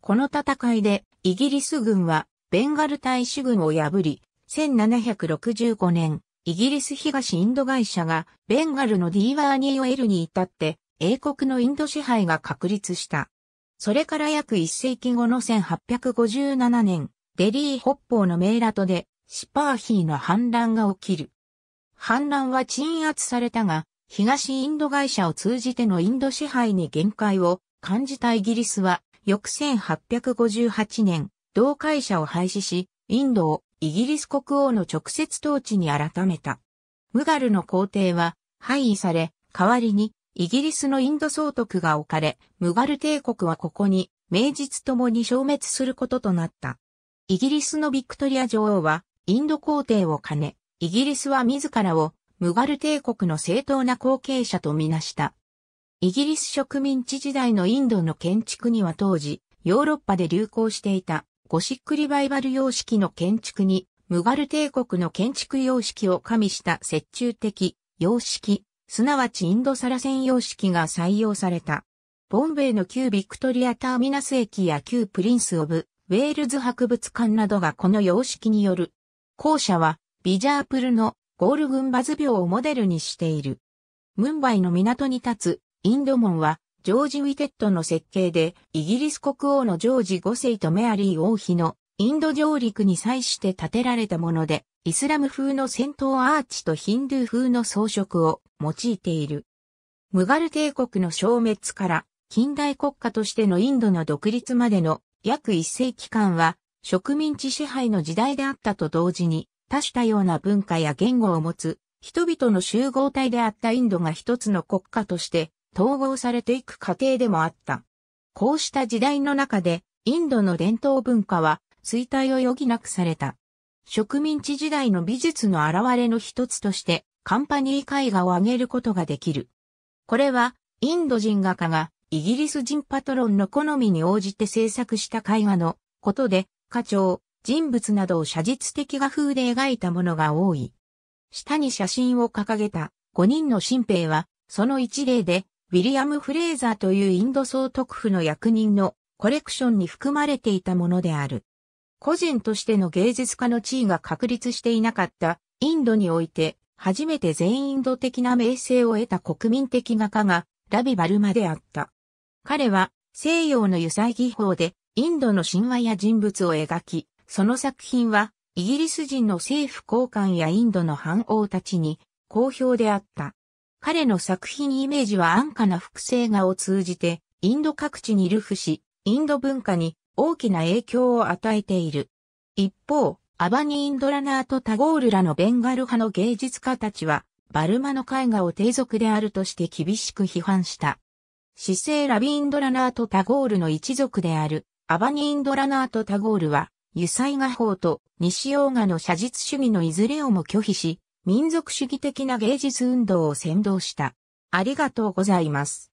[SPEAKER 1] この戦いでイギリス軍はベンガル大使軍を破り、1765年イギリス東インド会社がベンガルのディーワーニを得るに至って英国のインド支配が確立した。それから約1世紀後の1857年、デリー北方のメイラトでシパーヒーの反乱が起きる。反乱は鎮圧されたが、東インド会社を通じてのインド支配に限界を感じたイギリスは、翌1858年、同会社を廃止し、インドをイギリス国王の直接統治に改めた。ムガルの皇帝は廃位され、代わりにイギリスのインド総督が置かれ、ムガル帝国はここに名実ともに消滅することとなった。イギリスのビクトリア女王はインド皇帝を兼ね、イギリスは自らをムガル帝国の正当な後継者とみなした。イギリス植民地時代のインドの建築には当時、ヨーロッパで流行していたゴシックリバイバル様式の建築に、ムガル帝国の建築様式を加味した折衷的様式、すなわちインドサラセン様式が採用された。ボンベイの旧ビクトリアターミナス駅や旧プリンス・オブ・ウェールズ博物館などがこの様式による。校舎はビジャープルのゴール群バズ病をモデルにしている。ムンバイの港に立つインド門はジョージ・ウィテットの設計で、イギリス国王のジョージ5世とメアリー王妃のインド上陸に際して建てられたもので、イスラム風の戦闘アーチとヒンドゥー風の装飾を用いている。ムガル帝国の消滅から近代国家としてのインドの独立までの約一世紀間は植民地支配の時代であったと同時に多種多様な文化や言語を持つ人々の集合体であったインドが一つの国家として統合されていく過程でもあった。こうした時代の中で、インドの伝統文化は衰退を余儀なくされた。植民地時代の美術の現れの一つとして、カンパニー絵画を挙げることができる。これは、インド人画家がイギリス人パトロンの好みに応じて制作した絵画のことで、課長、人物などを写実的画風で描いたものが多い。下に写真を掲げた5人の新兵は、その一例でウィリアム・フレーザーというインド総督府の役人のコレクションに含まれていたものである。個人としての芸術家の地位が確立していなかったインドにおいて、初めて全インド的な名声を得た国民的画家がラビ・バルマであった。彼は西洋の油彩技法でインドの神話や人物を描き、その作品はイギリス人の政府高官やインドの藩王たちに好評であった。彼の作品イメージは安価な複製画を通じて、インド各地に流布し、インド文化に大きな影響を与えている。一方、アバニ・インドラナーとタゴールらのベンガル派の芸術家たちは、バルマの絵画を低俗であるとして厳しく批判した。姿勢ラビ・インドラナーとタゴールの一族である、アバニ・インドラナーとタゴールは、油彩画法と西洋画の写実主義のいずれをも拒否し、民族主義的な芸術運動を先導した。ありがとうございます。